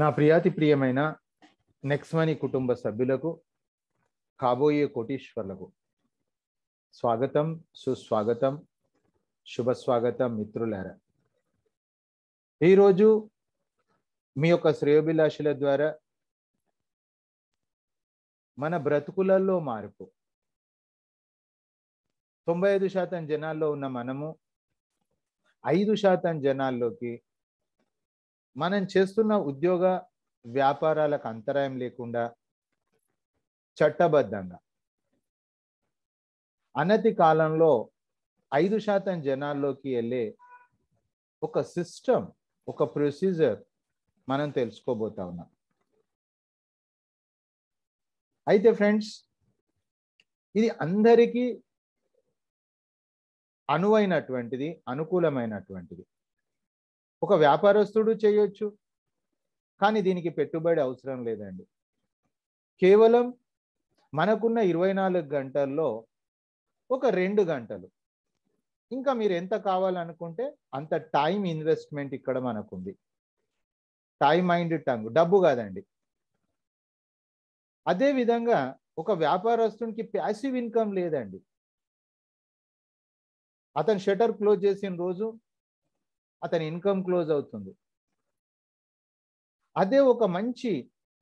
నా ప్రియాతి ప్రియమైన మనీ కుటుంబ సభ్యులకు కాబోయే కోటీశ్వర్లకు స్వాగతం సుస్వాగతం శుభ స్వాగతం మిత్రులారా ఈరోజు మీ యొక్క శ్రేయోభిలాషుల ద్వారా మన బ్రతుకులలో మార్పు తొంభై ఐదు శాతం జనాల్లో ఉన్న మనము ఐదు శాతం జనాల్లోకి మనం చేస్తున్న ఉద్యోగ వ్యాపారాలకు అంతరాయం లేకుండా చట్టబద్ధంగా అనతి కాలంలో ఐదు శాతం జనాల్లోకి వెళ్ళే ఒక సిస్టమ్ ఒక ప్రొసీజర్ మనం తెలుసుకోబోతా ఉన్నాం అయితే ఫ్రెండ్స్ ఇది అందరికీ అనువైనటువంటిది అనుకూలమైనటువంటిది ఒక వ్యాపారస్తుడు చేయొచ్చు కానీ దీనికి పెట్టుబడి అవసరం లేదండి కేవలం మనకున్న ఇరవై నాలుగు గంటల్లో ఒక రెండు గంటలు ఇంకా మీరు ఎంత కావాలనుకుంటే అంత టైం ఇన్వెస్ట్మెంట్ ఇక్కడ మనకుంది టైం మైండ్ టంగ్ డబ్బు కాదండి అదేవిధంగా ఒక వ్యాపారస్తునికి ప్యాసివ్ ఇన్కమ్ లేదండి అతను షటర్ క్లోజ్ చేసిన రోజు అతని ఇన్కమ్ క్లోజ్ అవుతుంది అదే ఒక మంచి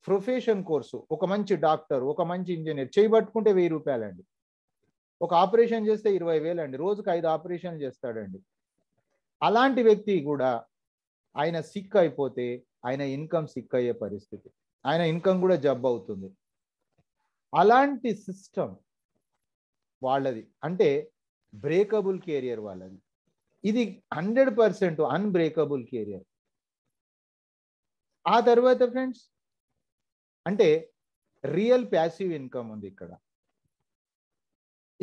ప్రొఫెషన్ కోర్సు ఒక మంచి డాక్టర్ ఒక మంచి ఇంజనీర్ చేయబట్టుకుంటే వెయ్యి రూపాయలండి ఒక ఆపరేషన్ చేస్తే ఇరవై వేలండి రోజుకు ఐదు ఆపరేషన్లు చేస్తాడండి అలాంటి వ్యక్తి కూడా ఆయన సిక్ అయిపోతే ఆయన ఇన్కమ్ సిక్ అయ్యే పరిస్థితి ఆయన ఇన్కమ్ కూడా జబ్ అవుతుంది అలాంటి సిస్టమ్ వాళ్ళది అంటే బ్రేకబుల్ కెరియర్ వాళ్ళది ఇది హండ్రెడ్ పర్సెంట్ అన్బ్రేకబుల్ కెరియర్ ఆ తర్వాత ఫ్రెండ్స్ అంటే రియల్ ప్యాసివ్ ఇన్కమ్ ఉంది ఇక్కడ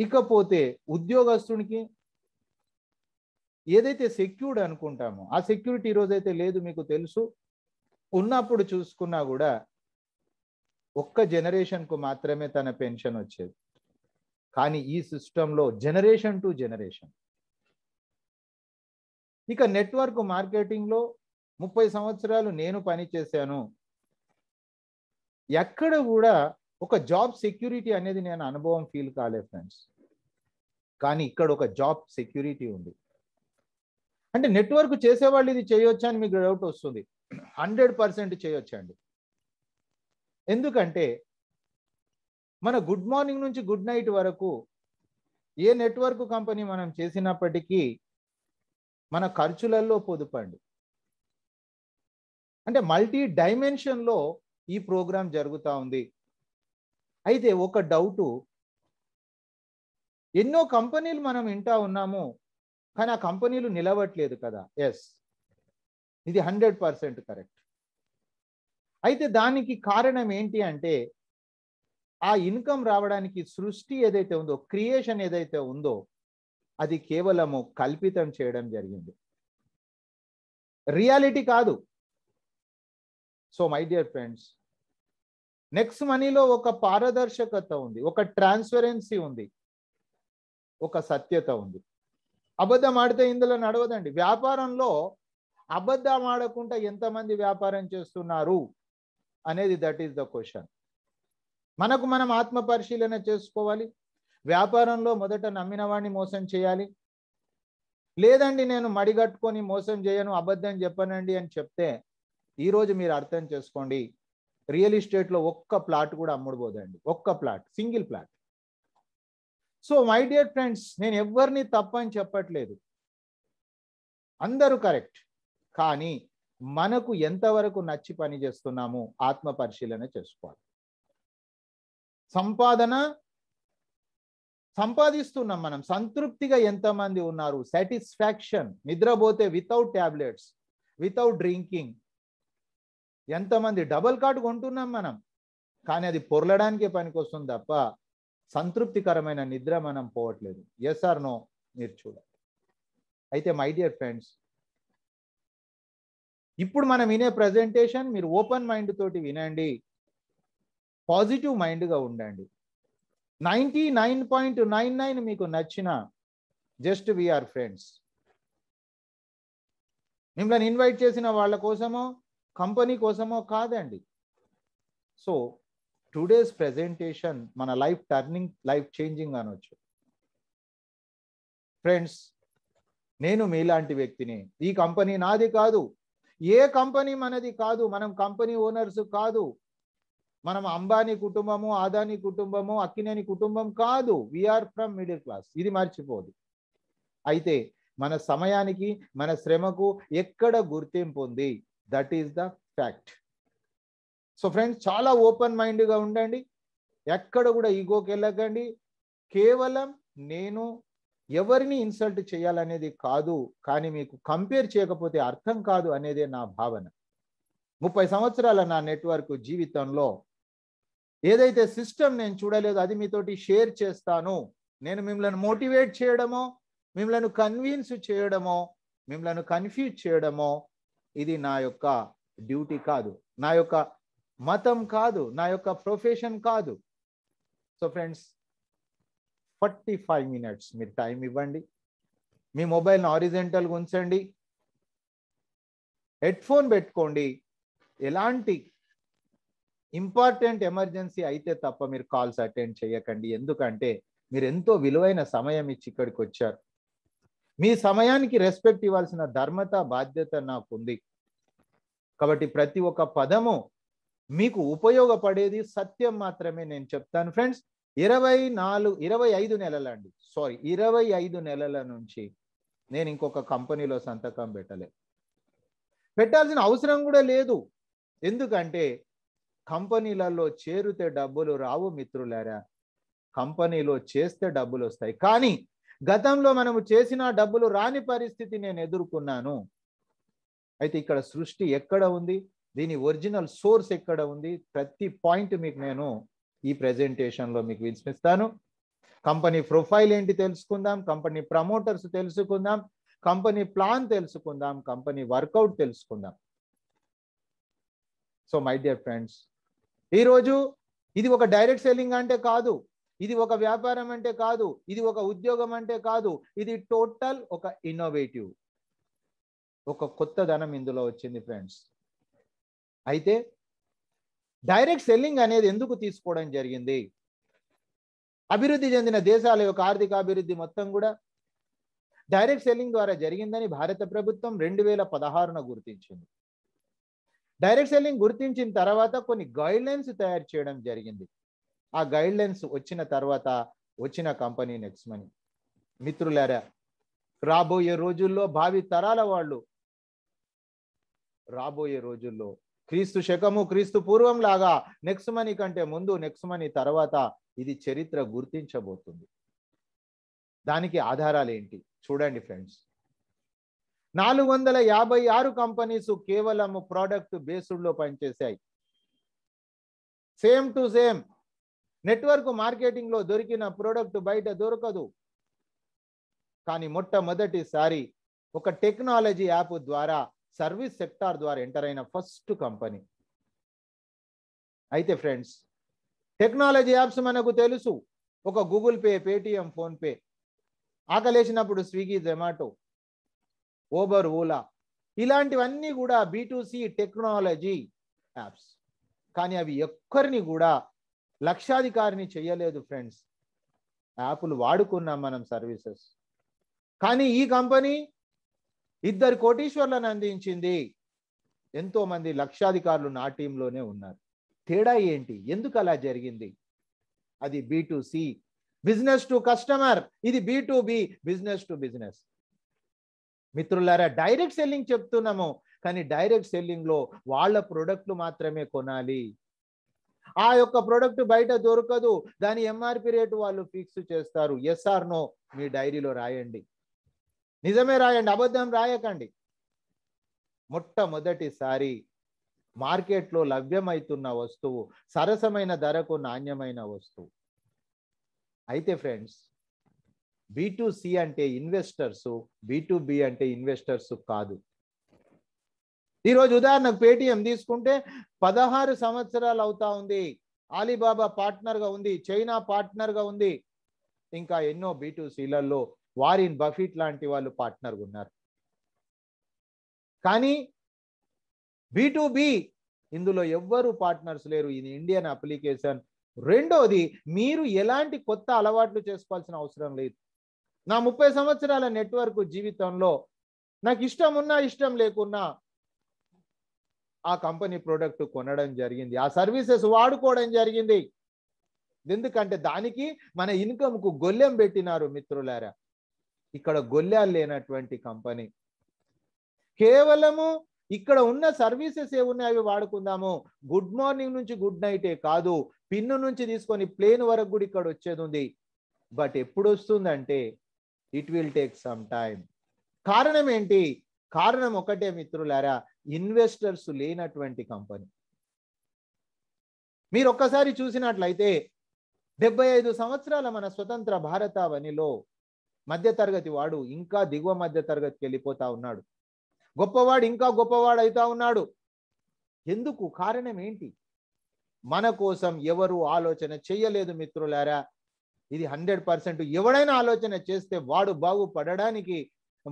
ఇకపోతే ఉద్యోగస్తునికి ఏదైతే సెక్యూర్డ్ అనుకుంటామో ఆ సెక్యూరిటీ ఈరోజైతే లేదు మీకు తెలుసు ఉన్నప్పుడు చూసుకున్నా కూడా ఒక్క జనరేషన్కు మాత్రమే తన పెన్షన్ వచ్చేది కానీ ఈ సిస్టంలో జనరేషన్ టు జనరేషన్ ఇక నెట్వర్క్ మార్కెటింగ్లో ముప్పై సంవత్సరాలు నేను పనిచేశాను ఎక్కడ కూడా ఒక జాబ్ సెక్యూరిటీ అనేది నేను అనుభవం ఫీల్ కాలే ఫ్రెండ్స్ కానీ ఇక్కడ ఒక జాబ్ సెక్యూరిటీ ఉంది అంటే నెట్వర్క్ చేసేవాళ్ళు ఇది చేయొచ్చా అని మీకు డౌట్ వస్తుంది హండ్రెడ్ పర్సెంట్ చేయొచ్చండి ఎందుకంటే మన గుడ్ మార్నింగ్ నుంచి గుడ్ నైట్ వరకు ఏ నెట్వర్క్ కంపెనీ మనం చేసినప్పటికీ మన ఖర్చులలో పొదుపండి అంటే మల్టీ డైమెన్షన్లో ఈ ప్రోగ్రాం జరుగుతూ ఉంది అయితే ఒక డౌటు ఎన్నో కంపెనీలు మనం వింటా ఉన్నాము కానీ ఆ కంపెనీలు నిలవట్లేదు కదా ఎస్ ఇది హండ్రెడ్ పర్సెంట్ కరెక్ట్ అయితే దానికి కారణం ఏంటి అంటే ఆ ఇన్కమ్ రావడానికి సృష్టి ఏదైతే ఉందో క్రియేషన్ ఏదైతే ఉందో అది కేవలము కల్పితం చేయడం జరిగింది రియాలిటీ కాదు so my dear friends next మనీలో ఒక పారదర్శకత ఉంది ఒక ట్రాన్స్పరెన్సీ ఉంది ఒక సత్యత ఉంది అబద్ధం ఆడితే ఇందులో నడవదండి వ్యాపారంలో అబద్ధం ఆడకుండా ఎంతమంది వ్యాపారం చేస్తున్నారు అనేది దట్ ఈస్ ద క్వశ్చన్ మనకు మనం ఆత్మ పరిశీలన చేసుకోవాలి వ్యాపారంలో మొదట నమ్మిన వాడిని మోసం చేయాలి లేదండి నేను మడిగట్టుకొని మోసం చేయను అబద్ధం చెప్పనండి అని చెప్తే ఈరోజు మీరు అర్థం చేసుకోండి రియల్ ఎస్టేట్లో ఒక్క ప్లాట్ కూడా అమ్ముడుపోదండి ఒక్క plot single plot so my dear friends నేను ఎవరిని తప్పని చెప్పట్లేదు అందరూ కరెక్ట్ కానీ మనకు ఎంతవరకు నచ్చి పని చేస్తున్నాము ఆత్మ పరిశీలన చేసుకోవాలి సంపాదన సంపాదిస్తున్నాం మనం సంతృప్తిగా ఎంతమంది ఉన్నారు సాటిస్ఫాక్షన్ నిద్రపోతే వితౌట్ ట్యాబ్లెట్స్ వితౌట్ డ్రింకింగ్ ఎంతమంది డబల్ కార్డు కొంటున్నాం మనం కానీ అది పొరలడానికే పనికొస్తుంది తప్ప సంతృప్తికరమైన నిద్ర మనం పోవట్లేదు ఎస్ ఆర్ నో మీరు చూడాలి అయితే మై డియర్ ఫ్రెండ్స్ ఇప్పుడు మనం వినే ప్రజెంటేషన్ మీరు ఓపెన్ మైండ్ తోటి వినండి పాజిటివ్ మైండ్గా ఉండండి ninety nine point nine nine మీకు నచ్చిన జస్ట్ వీఆర్ ఫ్రెండ్స్ మిమ్మల్ని ఇన్వైట్ చేసిన వాళ్ళ కోసమో కంపెనీ కోసమో కాదండి సో టుడేస్ ప్రెజెంటేషన్ మన లైఫ్ టర్నింగ్ లైఫ్ చేంజింగ్ అనొచ్చు ఫ్రెండ్స్ నేను మీలాంటి వ్యక్తిని ఈ కంపెనీ నాది కాదు ఏ కంపెనీ మనది కాదు మనం కంపెనీ ఓనర్స్ కాదు మనం అంబానీ కుటుంబము ఆదానీ కుటుంబము అక్కినేని కుటుంబం కాదు వీఆర్ ఫ్రమ్ మిడిల్ క్లాస్ ఇది మర్చిపోదు అయితే మన సమయానికి మన శ్రమకు ఎక్కడ గుర్తింపు ఉంది that is the fact so friends చాలా ఓపెన్ మైండ్గా ఉండండి ఎక్కడ కూడా ఈగోకి వెళ్ళకండి కేవలం నేను ఎవరిని ఇన్సల్ట్ చేయాలనేది కాదు కానీ మీకు కంపేర్ చేయకపోతే అర్థం కాదు అనేదే నా భావన ముప్పై సంవత్సరాల నా నెట్వర్క్ జీవితంలో ఏదైతే సిస్టమ్ నేను చూడలేదు అది మీతోటి షేర్ చేస్తాను నేను మిమ్మల్ని మోటివేట్ చేయడమో మిమ్మల్ని కన్విన్స్ చేయడమో మిమ్మల్ని కన్ఫ్యూజ్ చేయడమో ఇది నా యొక్క డ్యూటీ కాదు నా యొక్క మతం కాదు నా యొక్క ప్రొఫెషన్ కాదు so friends forty five minutes మీరు టైం ఇవ్వండి మీ మొబైల్ని ఆరిజెంటల్గా ఉంచండి హెడ్ ఫోన్ పెట్టుకోండి ఎలాంటి ఇంపార్టెంట్ ఎమర్జెన్సీ అయితే తప్ప మీరు కాల్స్ అటెండ్ చేయకండి ఎందుకంటే మీరు ఎంతో విలువైన సమయం ఇచ్చి ఇక్కడికి వచ్చారు మీ సమయానికి రెస్పెక్ట్ ఇవ్వాల్సిన ధర్మత బాధ్యత నాకు ఉంది కాబట్టి ప్రతి ఒక్క పదము మీకు ఉపయోగపడేది సత్యం మాత్రమే నేను చెప్తాను ఫ్రెండ్స్ ఇరవై నాలుగు ఇరవై ఐదు నెలల అండి సారీ ఇరవై ఐదు నెలల నుంచి నేను ఇంకొక కంపెనీలో సంతకం పెట్టలేదు పెట్టాల్సిన అవసరం కూడా లేదు ఎందుకంటే కంపెనీలలో చేరితే డబ్బులు రావు మిత్రులారా కంపెనీలో చేస్తే డబ్బులు వస్తాయి కానీ గతంలో మనము చేసిన డబ్బులు రాని పరిస్థితి నేను ఎదుర్కొన్నాను అయితే ఇక్కడ సృష్టి ఎక్కడ ఉంది దీని ఒరిజినల్ సోర్స్ ఎక్కడ ఉంది ప్రతి పాయింట్ మీకు నేను ఈ ప్రజెంటేషన్లో మీకు వినిపిస్తాను కంపెనీ ప్రొఫైల్ ఏంటి తెలుసుకుందాం కంపెనీ ప్రమోటర్స్ తెలుసుకుందాం కంపెనీ ప్లాన్ తెలుసుకుందాం కంపెనీ వర్కౌట్ తెలుసుకుందాం సో మై డియర్ ఫ్రెండ్స్ ఈరోజు ఇది ఒక డైరెక్ట్ సెల్లింగ్ అంటే కాదు ఇది ఒక వ్యాపారం అంటే కాదు ఇది ఒక ఉద్యోగం అంటే కాదు ఇది టోటల్ ఒక ఇన్నోవేటివ్ ఒక కొత్త ధనం ఇందులో వచ్చింది ఫ్రెండ్స్ అయితే డైరెక్ట్ సెల్లింగ్ అనేది ఎందుకు తీసుకోవడం జరిగింది అభివృద్ధి చెందిన దేశాల యొక్క ఆర్థిక అభివృద్ధి మొత్తం కూడా డైరెక్ట్ సెల్లింగ్ ద్వారా జరిగిందని భారత ప్రభుత్వం రెండు వేల పదహారున గుర్తించింది డైరెక్ట్ సెల్లింగ్ గుర్తించిన తర్వాత కొన్ని గైడ్ లైన్స్ తయారు చేయడం జరిగింది ఆ గైడ్ లైన్స్ వచ్చిన తర్వాత వచ్చిన కంపెనీ నెక్స్ట్ మనీ మిత్రులారా రాబోయే రోజుల్లో భావి తరాల వాళ్ళు రాబోయే రోజుల్లో క్రీస్తు శకము క్రీస్తు పూర్వం లాగా నెక్స్ట్ మనీ కంటే ముందు నెక్స్ట్ మనీ తర్వాత ఇది చరిత్ర గుర్తించబోతుంది దానికి ఆధారాలు ఏంటి చూడండి ఫ్రెండ్స్ నాలుగు వందల యాభై ఆరు కంపెనీస్ కేవలం ప్రోడక్ట్ బేస్డ్లో పనిచేశాయి సేమ్ టు సేమ్ నెట్వర్క్ మార్కెటింగ్లో దొరికిన ప్రోడక్ట్ బయట దొరకదు కానీ మొట్టమొదటిసారి ఒక టెక్నాలజీ యాప్ ద్వారా సర్వీస్ సెక్టార్ ద్వారా ఎంటర్ అయిన ఫస్ట్ కంపెనీ అయితే ఫ్రెండ్స్ టెక్నాలజీ యాప్స్ మనకు తెలుసు ఒక గూగుల్ పే పేటిఎం ఫోన్పే ఆకలేసినప్పుడు స్విగ్గీ జొమాటో ఓబర్ ఓలా ఇలాంటివన్నీ కూడా బీటూసి టెక్నాలజీ యాప్స్ కానీ అవి ఎక్కరిని కూడా లక్షాధికారిని చేయలేదు ఫ్రెండ్స్ యాప్లు వాడుకున్నాం మనం సర్వీసెస్ కానీ ఈ కంపెనీ ఇద్దరు కోటీశ్వర్లను అందించింది ఎంతో మంది లక్షాధికారులు నా టీంలోనే ఉన్నారు తేడా ఏంటి ఎందుకు అలా జరిగింది అది B to C business to customer ఇది B to B business to business మిత్రులారా డైరెక్ట్ సెల్లింగ్ చెప్తున్నాము కానీ డైరెక్ట్ సెల్లింగ్లో వాళ్ళ ప్రోడక్ట్లు మాత్రమే కొనాలి ఆ యొక్క ప్రోడక్ట్ బయట దొరకదు దాని ఎంఆర్పి రేటు వాళ్ళు ఫిక్స్ చేస్తారు ఎస్ఆర్ నో మీ డైరీలో రాయండి నిజమే రాయండి అబద్ధం రాయకండి మొట్టమొదటిసారి మార్కెట్లో లభ్యమవుతున్న వస్తువు సరసమైన ధరకు నాణ్యమైన వస్తువు అయితే ఫ్రెండ్స్ బి అంటే ఇన్వెస్టర్స్ బి అంటే ఇన్వెస్టర్స్ కాదు ఈరోజు ఉదాహరణకు పేటిఎం తీసుకుంటే పదహారు సంవత్సరాలు అవుతా ఉంది ఆలీబాబా పార్ట్నర్గా ఉంది చైనా పార్ట్నర్గా ఉంది ఇంకా ఎన్నో బీటుసీలలో వారిన్ బఫిట్ లాంటి వాళ్ళు పార్ట్నర్గా ఉన్నారు కానీ బి ఇందులో ఎవ్వరు పార్ట్నర్స్ లేరు ఇది ఇండియన్ అప్లికేషన్ రెండోది మీరు ఎలాంటి కొత్త అలవాట్లు చేసుకోవాల్సిన అవసరం లేదు నా ముప్పై సంవత్సరాల నెట్వర్క్ జీవితంలో నాకు ఇష్టం ఉన్నా ఇష్టం లేకున్నా ఆ కంపెనీ ప్రోడక్ట్ కొనడం జరిగింది ఆ సర్వీసెస్ వాడుకోవడం జరిగింది ఎందుకంటే దానికి మన ఇన్కమ్కు గొల్లెం పెట్టినారు మిత్రులారా ఇక్కడ గొల్లెలు లేనటువంటి కంపెనీ కేవలము ఇక్కడ ఉన్న సర్వీసెస్ ఏమున్నాయి అవి వాడుకుందాము గుడ్ మార్నింగ్ నుంచి గుడ్ నైటే కాదు పిన్ను నుంచి తీసుకొని ప్లేన్ వరకు కూడా ఇక్కడ వచ్చేది ఉంది బట్ ఎప్పుడు వస్తుందంటే it will take some time కారణం ఏంటి కారణం ఒకటే మిత్రులారా ఇన్వెస్టర్స్ లేనటువంటి కంపెనీ మీరు ఒక్కసారి చూసినట్లయితే డెబ్బై ఐదు సంవత్సరాల మన స్వతంత్ర భారతావనిలో మధ్యతరగతి వాడు ఇంకా దిగువ మధ్యతరగతికి వెళ్ళిపోతా ఉన్నాడు గొప్పవాడు ఇంకా గొప్పవాడు అవుతా ఉన్నాడు ఎందుకు కారణం ఏంటి మన కోసం ఎవరు ఆలోచన చేయలేదు మిత్రులారా ఇది హండ్రెడ్ పర్సెంట్ ఎవడైనా ఆలోచన చేస్తే వాడు బాగుపడడానికి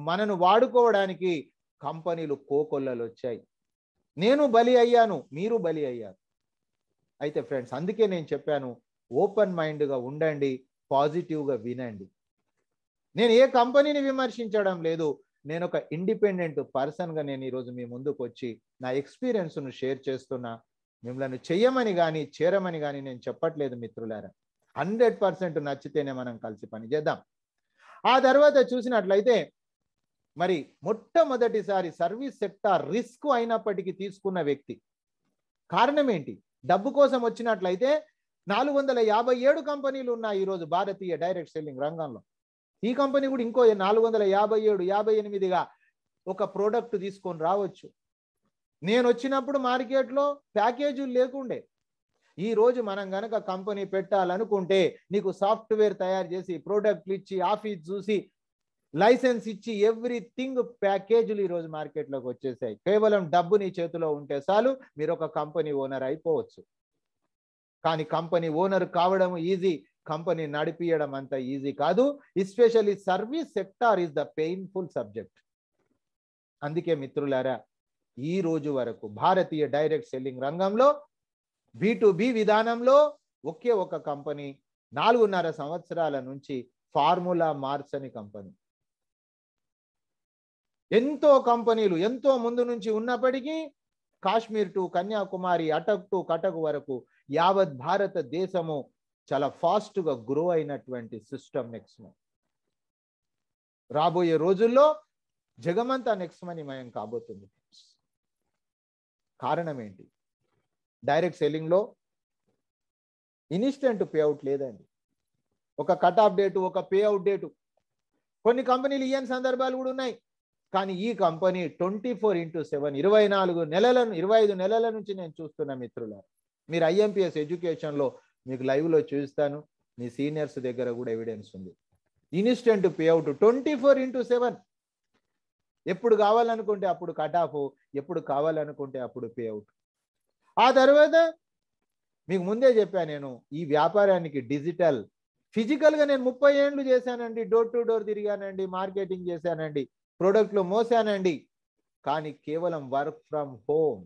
మనను వాడుకోవడానికి కంపెనీలు కోకొల్లలు వచ్చాయి నేను బలి అయ్యాను మీరు బలి అయ్యారు అయితే ఫ్రెండ్స్ అందుకే నేను చెప్పాను ఓపెన్ మైండ్గా ఉండండి పాజిటివ్గా వినండి నేను ఏ కంపెనీని విమర్శించడం లేదు నేను ఒక ఇండిపెండెంట్ పర్సన్గా నేను ఈరోజు మీ ముందుకు వచ్చి నా ఎక్స్పీరియన్స్ను షేర్ చేస్తున్నా మిమ్మల్ని చెయ్యమని కానీ చేరమని కానీ నేను చెప్పట్లేదు మిత్రులారా హండ్రెడ్ పర్సెంట్ నచ్చితేనే మనం కలిసి పని చేద్దాం ఆ తర్వాత చూసినట్లయితే మరి మొట్టమొదటిసారి సర్వీస్ సెక్టార్ రిస్క్ అయినప్పటికీ తీసుకున్న వ్యక్తి కారణం ఏంటి డబ్బు కోసం వచ్చినట్లయితే నాలుగు వందల యాభై ఏడు కంపెనీలు ఉన్నాయి ఈరోజు భారతీయ డైరెక్ట్ సెల్లింగ్ రంగంలో ఈ కంపెనీ కూడా ఇంకో నాలుగు వందల యాభై ఏడు యాభై ఎనిమిదిగా ఒక ప్రోడక్ట్ తీసుకొని రావచ్చు నేను వచ్చినప్పుడు మార్కెట్లో ప్యాకేజీలు లేకుండే ఈ రోజు మనం గనక కంపెనీ పెట్టాలనుకుంటే నీకు సాఫ్ట్వేర్ తయారు చేసి ప్రోడక్ట్లు ఇచ్చి ఆఫీస్ చూసి లైసెన్స్ ఇచ్చి ఎవ్రీథింగ్ ప్యాకేజీలు ఈరోజు మార్కెట్లోకి వచ్చేసాయి కేవలం డబ్బు నీ చేతిలో ఉంటే చాలు మీరు ఒక కంపెనీ ఓనర్ అయిపోవచ్చు కానీ కంపెనీ ఓనర్ కావడం ఈజీ కంపెనీ నడిపించడం అంత ఈజీ కాదు especially service sector is the painful subject అందుకే మిత్రులారా ఈ రోజు వరకు భారతీయ డైరెక్ట్ సెల్లింగ్ రంగంలో బి విధానంలో ఒకే ఒక కంపెనీ నాలుగున్నర సంవత్సరాల నుంచి ఫార్ములా మార్చని కంపెనీ ఎంతో కంపెనీలు ఎంతో ముందు నుంచి ఉన్నప్పటికీ కాశ్మీర్ టు కన్యాకుమారి అటక్ టు కటక్ వరకు యావత్ భారతదేశము చాలా ఫాస్ట్గా గ్రో అయినటువంటి సిస్టమ్ నెక్స్మో రాబోయే రోజుల్లో జగమంతా నెక్స్మని మయం కాబోతుంది కారణం ఏంటి డైరెక్ట్ సెల్లింగ్లో ఇన్స్టెంట్ పేఅవుట్ లేదండి ఒక కట్ ఆఫ్ డేటు ఒక పేఅవుట్ డేటు కొన్ని కంపెనీలు ఇయ్యని సందర్భాలు కూడా ఉన్నాయి కానీ ఈ company twenty four into seven ఇరవై నాలుగు నెలలను ఇరవై ఐదు నెలల నుంచి నేను చూస్తున్నా మిత్రుల మీరు ఐఎంపిఎస్ ఎడ్యుకేషన్లో మీకు లైవ్లో చూస్తాను మీ సీనియర్స్ దగ్గర కూడా ఎవిడెన్స్ ఉంది instant payout twenty four into seven ఎప్పుడు కావాలనుకుంటే అప్పుడు కట్ ఆఫ్ ఎప్పుడు కావాలనుకుంటే అప్పుడు పేఅవుట్ ఆ తర్వాత మీకు ముందే చెప్పాను నేను ఈ వ్యాపారానికి డిజిటల్ ఫిజికల్గా నేను ముప్పై ఏండ్లు చేశానండి డోర్ టు డోర్ తిరిగానండి మార్కెటింగ్ చేశానండి ప్రోడక్ట్లు మోసానండి కానీ కేవలం వర్క్ ఫ్రమ్ హోమ్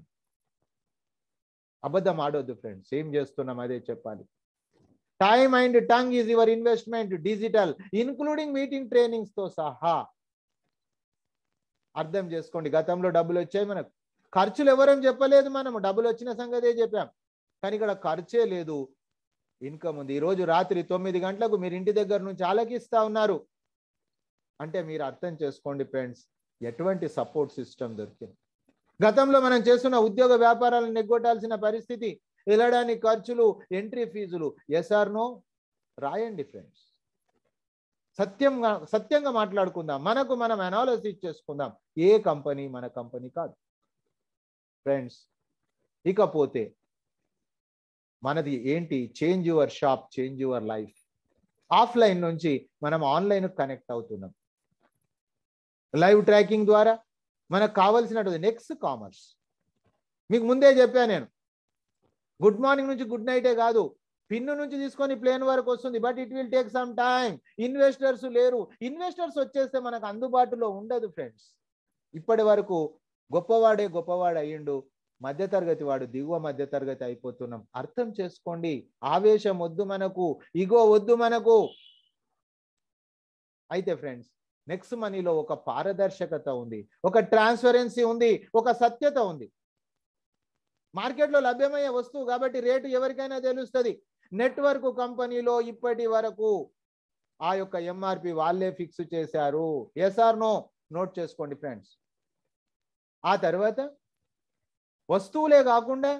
అబద్ధం ఆడొద్దు ఫ్రెండ్స్ ఏం చేస్తున్నాం అదే చెప్పాలి time and tongue is your investment digital including meeting ట్రైనింగ్స్తో సహా అర్థం చేసుకోండి గతంలో డబ్బులు వచ్చాయి మనకు ఖర్చులు ఎవరేం చెప్పలేదు మనం డబ్బులు వచ్చిన సంగతే చెప్పాం కానీ ఇక్కడ ఖర్చే లేదు ఇన్కమ్ ఉంది ఈరోజు రాత్రి తొమ్మిది గంటలకు మీరు ఇంటి దగ్గర నుంచి ఆలకిస్తూ ఉన్నారు అంటే మీరు అర్థం చేసుకోండి ఫ్రెండ్స్ ఎటువంటి సపోర్ట్ సిస్టమ్ దొరికింది గతంలో మనం చేస్తున్న ఉద్యోగ వ్యాపారాలను నెగ్గొట్టాల్సిన పరిస్థితి వెళ్ళడానికి ఖర్చులు ఎంట్రీ ఫీజులు ఎస్ఆర్నో రాయండి ఫ్రెండ్స్ సత్యంగా సత్యంగా మాట్లాడుకుందాం మనకు మనం అనాలసిస్ చేసుకుందాం ఏ కంపెనీ మన కంపెనీ కాదు ఫ్రెండ్స్ ఇకపోతే మనది ఏంటి change your shop change your life offline నుంచి మనం ఆన్లైన్ కనెక్ట్ అవుతున్నాం లైవ్ ట్రాకింగ్ ద్వారా మనకు కావలసినటువంటి నెక్స్ట్ కామర్స్ మీకు ముందే చెప్పాను నేను గుడ్ మార్నింగ్ నుంచి గుడ్ నైటే కాదు పిన్ను నుంచి తీసుకొని ప్లేన్ వరకు వస్తుంది but it will take some time investors లేరు ఇన్వెస్టర్స్ వచ్చేస్తే మనకు అందుబాటులో ఉండదు ఫ్రెండ్స్ ఇప్పటి వరకు గొప్పవాడే గొప్పవాడు అయ్యిండు మధ్యతరగతి వాడు దిగువ మధ్యతరగతి అయిపోతున్నాం అర్థం చేసుకోండి ఆవేశం వద్దు మనకు ఇగో వద్దు మనకు అయితే ఫ్రెండ్స్ నెక్స్ట్ మనీలో ఒక పారదర్శకత ఉంది ఒక ట్రాన్స్పరెన్సీ ఉంది ఒక సత్యత ఉంది మార్కెట్లో లభ్యమయ్యే వస్తువు కాబట్టి రేటు ఎవరికైనా తెలుస్తుంది నెట్వర్క్ కంపెనీలో ఇప్పటి వరకు ఆ యొక్క ఎంఆర్పి వాళ్ళే ఫిక్స్ చేశారు ఎస్ఆర్ నో నోట్ చేసుకోండి ఫ్రెండ్స్ ఆ తర్వాత వస్తువులే కాకుండా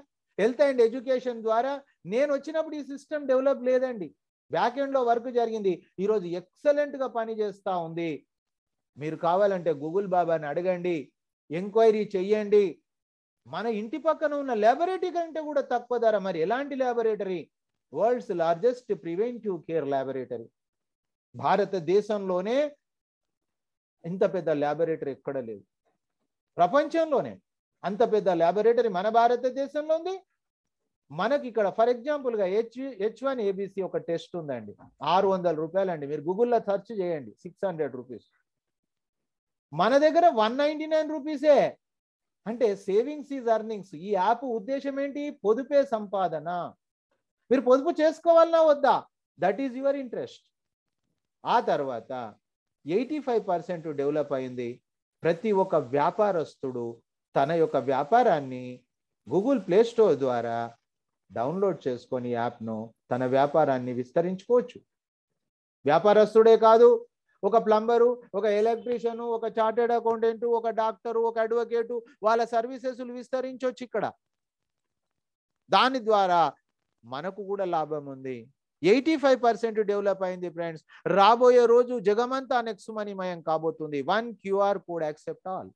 హెల్త్ అండ్ ఎడ్యుకేషన్ ద్వారా నేను వచ్చినప్పుడు ఈ సిస్టమ్ డెవలప్ లేదండి బ్యాక్ వర్క్ జరిగింది ఈరోజు ఎక్సలెంట్గా పనిచేస్తూ ఉంది మీరు కావాలంటే గూగుల్ బాబాని అడగండి ఎంక్వైరీ చెయ్యండి మన ఇంటి పక్కన ఉన్న ల్యాబొరేటరీ కంటే కూడా తక్కువ ధర మరి ఎలాంటి laboratory world's largest preventive care laboratory భారతదేశంలోనే ఇంత పెద్ద ల్యాబొరేటరీ ఎక్కడ లేదు ప్రపంచంలోనే అంత పెద్ద ల్యాబొరేటరీ మన భారతదేశంలో ఉంది మనకి ఇక్కడ ఫర్ ఎగ్జాంపుల్గా హెచ్ హెచ్ వన్ ఏబిసి ఒక టెస్ట్ ఉందండి ఆరు వందల రూపాయలు అండి మీరు గూగుల్లో సెర్చ్ చేయండి సిక్స్ హండ్రెడ్ రూపీస్ మన దగ్గర వన్ నైంటీ నైన్ రూపీసే అంటే సేవింగ్స్ ఈజ్ అర్నింగ్స్ ఈ యాప్ ఉద్దేశం ఏంటి పొదుపే సంపాదన మీరు పొదుపు చేసుకోవాలన్నా వద్దా దట్ ఈజ్ యువర్ ఇంట్రెస్ట్ ఆ తర్వాత ఎయిటీ ఫైవ్ పర్సెంట్ డెవలప్ అయింది ప్రతి ఒక్క వ్యాపారస్తుడు తన యొక్క వ్యాపారాన్ని గూగుల్ ప్లే స్టోర్ ద్వారా డౌన్లోడ్ చేసుకొని యాప్ను తన వ్యాపారాన్ని విస్తరించుకోవచ్చు వ్యాపారస్తుడే కాదు ఒక ప్లంబరు ఒక ఎలక్ట్రీషియను ఒక చార్టెడ్ అకౌంటెంట్ ఒక డాక్టరు ఒక అడ్వకేటు వాళ్ళ సర్వీసెస్లు విస్తరించవచ్చు ఇక్కడ దాని ద్వారా మనకు కూడా లాభం ఉంది ఎయిటీ ఫైవ్ పర్సెంట్ డెవలప్ అయింది ఫ్రెండ్స్ రాబోయే రోజు జగమంతా మయం కాబోతుంది one QR code accept all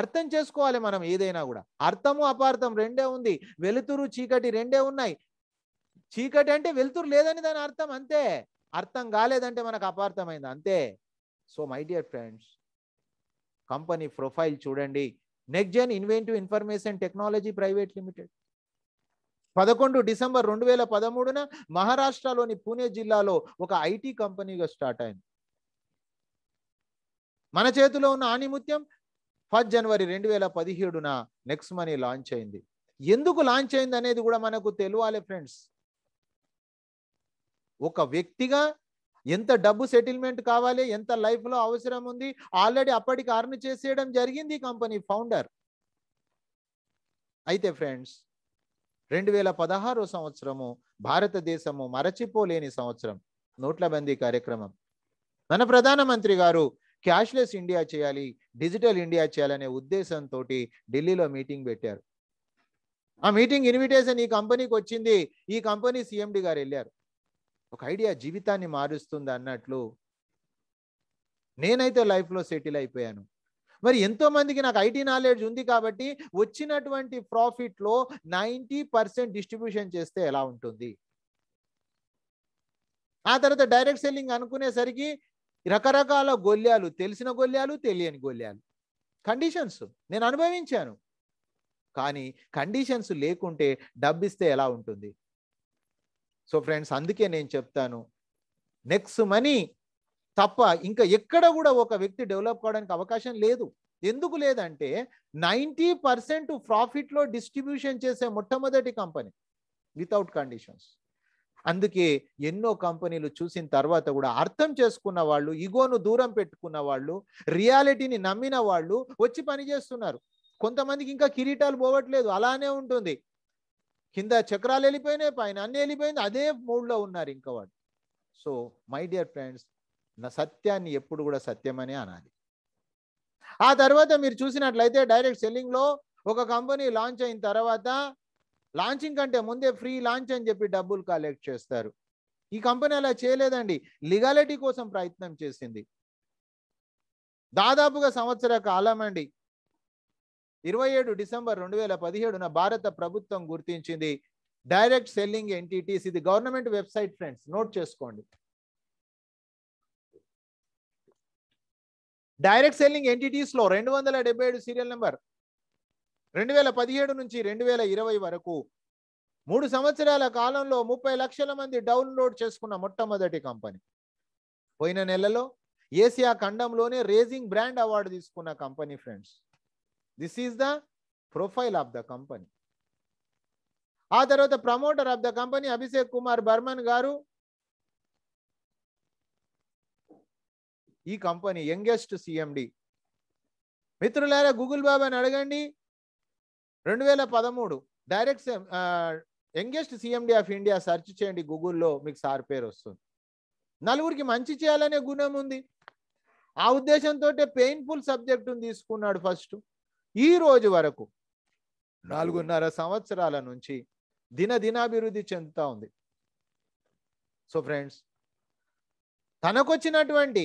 అర్థం చేసుకోవాలి మనం ఏదైనా కూడా అర్థము అపార్థం రెండే ఉంది వెలుతురు చీకటి రెండే ఉన్నాయి చీకటి అంటే వెలుతురు లేదని దాని అర్థం అంతే అర్థం కాలేదంటే మనకు అపార్థమైంది అంతే so my dear friends company profile చూడండి next inventive information technology private limited పదకొండు డిసెంబర్ రెండు వేల పదమూడున మహారాష్ట్రలోని పూణే జిల్లాలో ఒక ఐటీ కంపెనీగా స్టార్ట్ అయింది మన చేతిలో ఉన్న ఆణిముత్యం ఫస్ట్ జనవరి రెండు వేల పదిహేడున నెక్స్ట్ మనీ లాంచ్ అయింది ఎందుకు లాంచ్ అయింది అనేది కూడా మనకు తెలియాలి ఫ్రెండ్స్ ఒక వ్యక్తిగా ఎంత డబ్బు సెటిల్మెంట్ కావాలి ఎంత లైఫ్లో అవసరం ఉంది ఆల్రెడీ అప్పటికి అర్న్ చేసేయడం జరిగింది కంపెనీ ఫౌండర్ అయితే ఫ్రెండ్స్ రెండు వేల పదహారో సంవత్సరము భారతదేశము మరచిపోలేని సంవత్సరం నోట్ల బందీ కార్యక్రమం మన ప్రధానమంత్రి గారు క్యాష్లెస్ ఇండియా చేయాలి డిజిటల్ ఇండియా చేయాలనే ఉద్దేశంతో ఢిల్లీలో మీటింగ్ పెట్టారు ఆ మీటింగ్ ఇన్విటేషన్ ఈ కంపెనీకి వచ్చింది ఈ కంపెనీ సిఎండి గారు వెళ్ళారు ఒక ఐడియా జీవితాన్ని మారుస్తుంది అన్నట్లు నేనైతే లైఫ్లో సెటిల్ అయిపోయాను మరి ఎంతోమందికి నాకు ఐటీ నాలెడ్జ్ ఉంది కాబట్టి వచ్చినటువంటి ప్రాఫిట్లో నైంటీ పర్సెంట్ డిస్ట్రిబ్యూషన్ చేస్తే ఎలా ఉంటుంది ఆ తర్వాత డైరెక్ట్ సెల్లింగ్ అనుకునేసరికి రకరకాల గొల్యాలు తెలిసిన గొల్యాలు తెలియని గొల్యాలు కండిషన్స్ నేను అనుభవించాను కానీ కండిషన్స్ లేకుంటే డబ్బిస్తే ఎలా ఉంటుంది సో ఫ్రెండ్స్ అందుకే నేను చెప్తాను నెక్స్ట్ మనీ తప్ప ఇంకా ఎక్కడ కూడా ఒక వ్యక్తి డెవలప్ కావడానికి అవకాశం లేదు ఎందుకు లేదంటే నైంటీ పర్సెంట్ ప్రాఫిట్ లో డిస్ట్రిబ్యూషన్ చేసే మొట్టమొదటి కంపెనీ వితౌట్ కండిషన్స్ అందుకే ఎన్నో కంపెనీలు చూసిన తర్వాత కూడా అర్థం చేసుకున్న వాళ్ళు ఇగోను దూరం పెట్టుకున్న వాళ్ళు రియాలిటీని నమ్మిన వాళ్ళు వచ్చి పని చేస్తున్నారు కొంతమందికి ఇంకా కిరీటాలు పోవట్లేదు అలానే ఉంటుంది కింద చక్రాలు వెళ్ళిపోయినాయి పైన అన్ని వెళ్ళిపోయింది అదే మూడ్లో ఉన్నారు ఇంకా వాళ్ళు సో మై డియర్ ఫ్రెండ్స్ నా సత్యాన్ని ఎప్పుడు కూడా సత్యమనే అనాలి ఆ తర్వాత మీరు చూసినట్లయితే డైరెక్ట్ సెల్లింగ్లో ఒక కంపెనీ లాంచ్ అయిన తర్వాత లాంచింగ్ కంటే ముందే ఫ్రీ లాంచ్ అని చెప్పి డబ్బులు కలెక్ట్ చేస్తారు ఈ కంపెనీ అలా చేయలేదండి లీగాలిటీ కోసం ప్రయత్నం చేసింది దాదాపుగా సంవత్సర కాలం అండి ఇరవై ఏడు డిసెంబర్ రెండు వేల పదిహేడున భారత ప్రభుత్వం గుర్తించింది డైరెక్ట్ సెల్లింగ్ ఎంటిటీస్ ఇది గవర్నమెంట్ వెబ్సైట్ ఫ్రెండ్స్ నోట్ చేసుకోండి డైరెక్ట్ సెల్లింగ్ లో రెండు వందల డెబ్బై ఏడు సీరియల్ నెంబర్ రెండు వేల పదిహేడు నుంచి రెండు వేల ఇరవై వరకు మూడు సంవత్సరాల కాలంలో ముప్పై లక్షల మంది డౌన్లోడ్ చేసుకున్న మొట్టమొదటి కంపెనీ పోయిన నెలలో ఏసియా ఖండంలోనే రేజింగ్ బ్రాండ్ అవార్డు తీసుకున్న company friends this is the profile of the company ఆ తర్వాత promoter of the company Abhishek Kumar Burman garu ఈ కంపెనీ యంగెస్ట్ సిఎండి మిత్రులారా గూగుల్ బాబా అని అడగండి రెండు వేల పదమూడు direct youngest CMD of India search చేయండి గూగుల్లో మీకు సార్ పేరు వస్తుంది నలుగురికి మంచి చేయాలనే గుణం ఉంది ఆ ఉద్దేశంతో పెయిన్ఫుల్ సబ్జెక్టును తీసుకున్నాడు ఫస్ట్ ఈ రోజు వరకు నాలుగున్నర సంవత్సరాల నుంచి దినదినాభివృద్ధి చెందుతా ఉంది సో ఫ్రెండ్స్ తనకొచ్చినటువంటి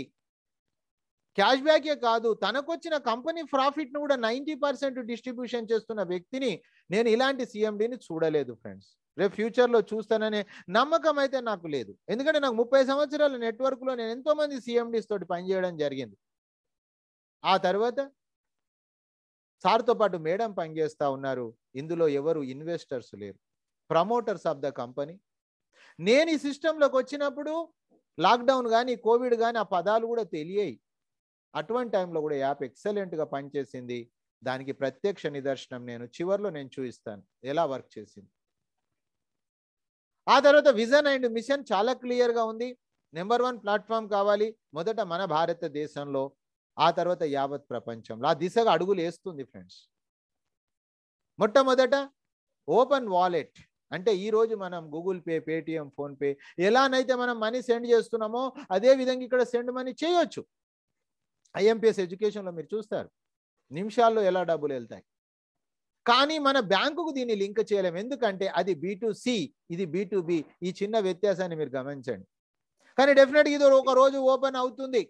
క్యాష్ బ్యాకే కాదు తనకొచ్చిన కంపెనీ ప్రాఫిట్ను కూడా నైంటీ పర్సెంట్ డిస్ట్రిబ్యూషన్ చేస్తున్న వ్యక్తిని నేను ఇలాంటి సిఎండిని చూడలేదు ఫ్రెండ్స్ రేపు ఫ్యూచర్లో చూస్తాననే నమ్మకం అయితే నాకు లేదు ఎందుకంటే నాకు ముప్పై సంవత్సరాల నెట్వర్క్లో నేను ఎంతోమంది సిఎండిస్ తోటి పనిచేయడం జరిగింది ఆ తర్వాత సార్తో పాటు మేడం పనిచేస్తా ఉన్నారు ఇందులో ఎవరు ఇన్వెస్టర్స్ లేరు ప్రమోటర్స్ ఆఫ్ ద కంపెనీ నేను ఈ సిస్టంలోకి వచ్చినప్పుడు లాక్డౌన్ కానీ కోవిడ్ కానీ ఆ పదాలు కూడా తెలియాయి అటువంటి టైంలో కూడా యాప్ ఎక్సలెంట్గా పనిచేసింది దానికి ప్రత్యక్ష నిదర్శనం నేను చివరిలో నేను చూపిస్తాను ఎలా వర్క్ చేసింది ఆ తర్వాత విజన్ అండ్ మిషన్ చాలా క్లియర్గా ఉంది నెంబర్ వన్ ప్లాట్ఫామ్ కావాలి మొదట మన భారతదేశంలో ఆ తర్వాత యావత్ ప్రపంచంలో ఆ దిశగా అడుగులు వేస్తుంది ఫ్రెండ్స్ మొట్టమొదట ఓపెన్ వాలెట్ అంటే ఈరోజు మనం గూగుల్ పే పేటిఎం ఫోన్పే ఎలానైతే మనం మనీ సెండ్ చేస్తున్నామో అదే విధంగా ఇక్కడ సెండ్ మనీ చేయొచ్చు ఐఎంపిఎస్ ఎడ్యుకేషన్లో మీరు చూస్తారు నిమిషాల్లో ఎలా డబ్బులు వెళ్తాయి కానీ మన బ్యాంకుకు దీన్ని లింక్ చేయలేము ఎందుకంటే అది బి టు సి ఇది బి టు బి ఈ చిన్న వ్యత్యాసాన్ని మీరు గమనించండి కానీ డెఫినెట్గా ఇది ఒక రోజు ఓపెన్ అవుతుంది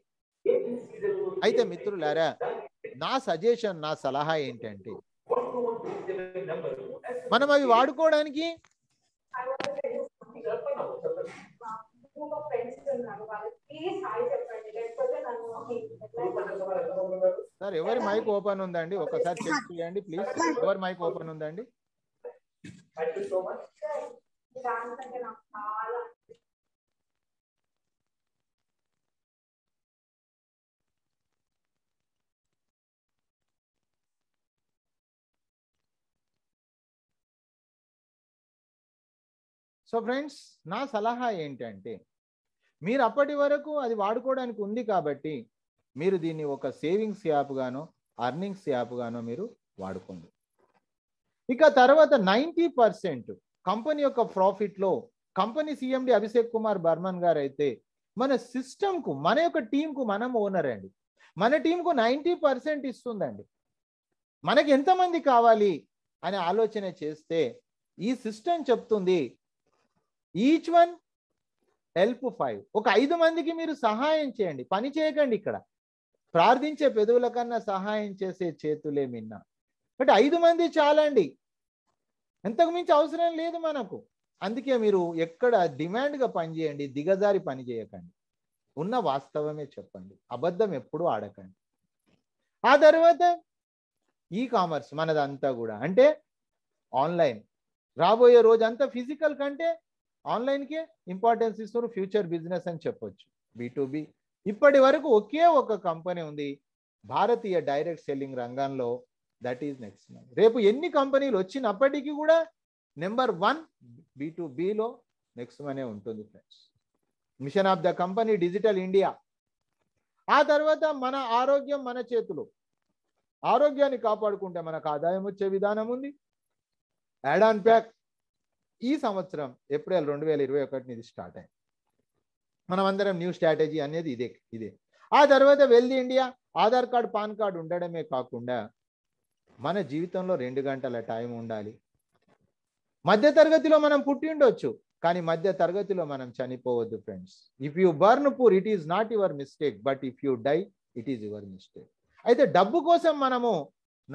అయితే మిత్రులారా నా సజెషన్ నా సలహా ఏంటంటే మనం అవి వాడుకోవడానికి సార్ ఎవరి మైక్ ఓపెన్ ఉందండి ఒకసారి చెక్ చేయండి ప్లీజ్ ఎవరి మైక్ ఓపెన్ ఉందండి సో ఫ్రెండ్స్ నా సలహా ఏంటంటే మీరు అప్పటి వరకు అది వాడుకోవడానికి ఉంది కాబట్టి మీరు దీన్ని ఒక సేవింగ్స్ యాప్గానో అర్నింగ్స్ యాప్గానో మీరు వాడుకోండి ఇక తర్వాత నైంటీ పర్సెంట్ కంపెనీ యొక్క ప్రాఫిట్లో కంపెనీ సిఎండి అభిషేక్ కుమార్ బర్మన్ గారు అయితే మన సిస్టమ్కు మన యొక్క టీంకు మనం ఓనర్ అండి మన టీంకు నైంటీ పర్సెంట్ ఇస్తుందండి మనకి ఎంతమంది కావాలి అనే ఆలోచన చేస్తే ఈ సిస్టమ్ చెప్తుంది ఈచ్ వన్ హెల్ప్ ఫైవ్ ఒక ఐదు మందికి మీరు సహాయం చేయండి పని చేయకండి ఇక్కడ ప్రార్థించే పెదవుల కన్నా సహాయం చేసే చేతులే మిన్న అంటే ఐదు మంది చాలండి ఎంతకు మించి అవసరం లేదు మనకు అందుకే మీరు ఎక్కడ డిమాండ్గా పనిచేయండి దిగజారి పని చేయకండి ఉన్న వాస్తవమే చెప్పండి అబద్ధం ఎప్పుడూ ఆడకండి ఆ తర్వాత ఈ కామర్స్ మనదంతా కూడా అంటే ఆన్లైన్ రాబోయే రోజంతా ఫిజికల్ కంటే ఆన్లైన్కే ఇంపార్టెన్స్ ఇస్తారు ఫ్యూచర్ బిజినెస్ అని చెప్పొచ్చు బీటూబీ ఇప్పటి వరకు ఒకే ఒక కంపెనీ ఉంది భారతీయ డైరెక్ట్ సెల్లింగ్ రంగంలో దట్ ఈజ్ నెక్స్ట్ రేపు ఎన్ని కంపెనీలు వచ్చినప్పటికీ కూడా నెంబర్ వన్ బి టు బిలో నెక్స్ట్ మనే ఉంటుంది friends mission of the company digital India ఆ తర్వాత మన ఆరోగ్యం మన చేతులు ఆరోగ్యాన్ని కాపాడుకుంటే మనకు ఆదాయం వచ్చే విధానం ఉంది యాడ్ ఆన్ ప్యాక్ ఈ సంవత్సరం ఏప్రిల్ రెండు వేల ఇరవై ఒకటి నుంచి స్టార్ట్ అయింది మనమందరం న్యూ స్ట్రాటజీ అనేది ఇదే ఇదే ఆ తర్వాత well India Aadhaar card PAN card ఉండడమే కాకుండా మన జీవితంలో రెండు గంటల టైం ఉండాలి మధ్య తరగతిలో మనం పుట్టి ఉండొచ్చు కానీ మధ్య తరగతిలో మనం చనిపోవద్దు friends if you born poor it is not your mistake but if you die it is your mistake అయితే డబ్బు కోసం మనము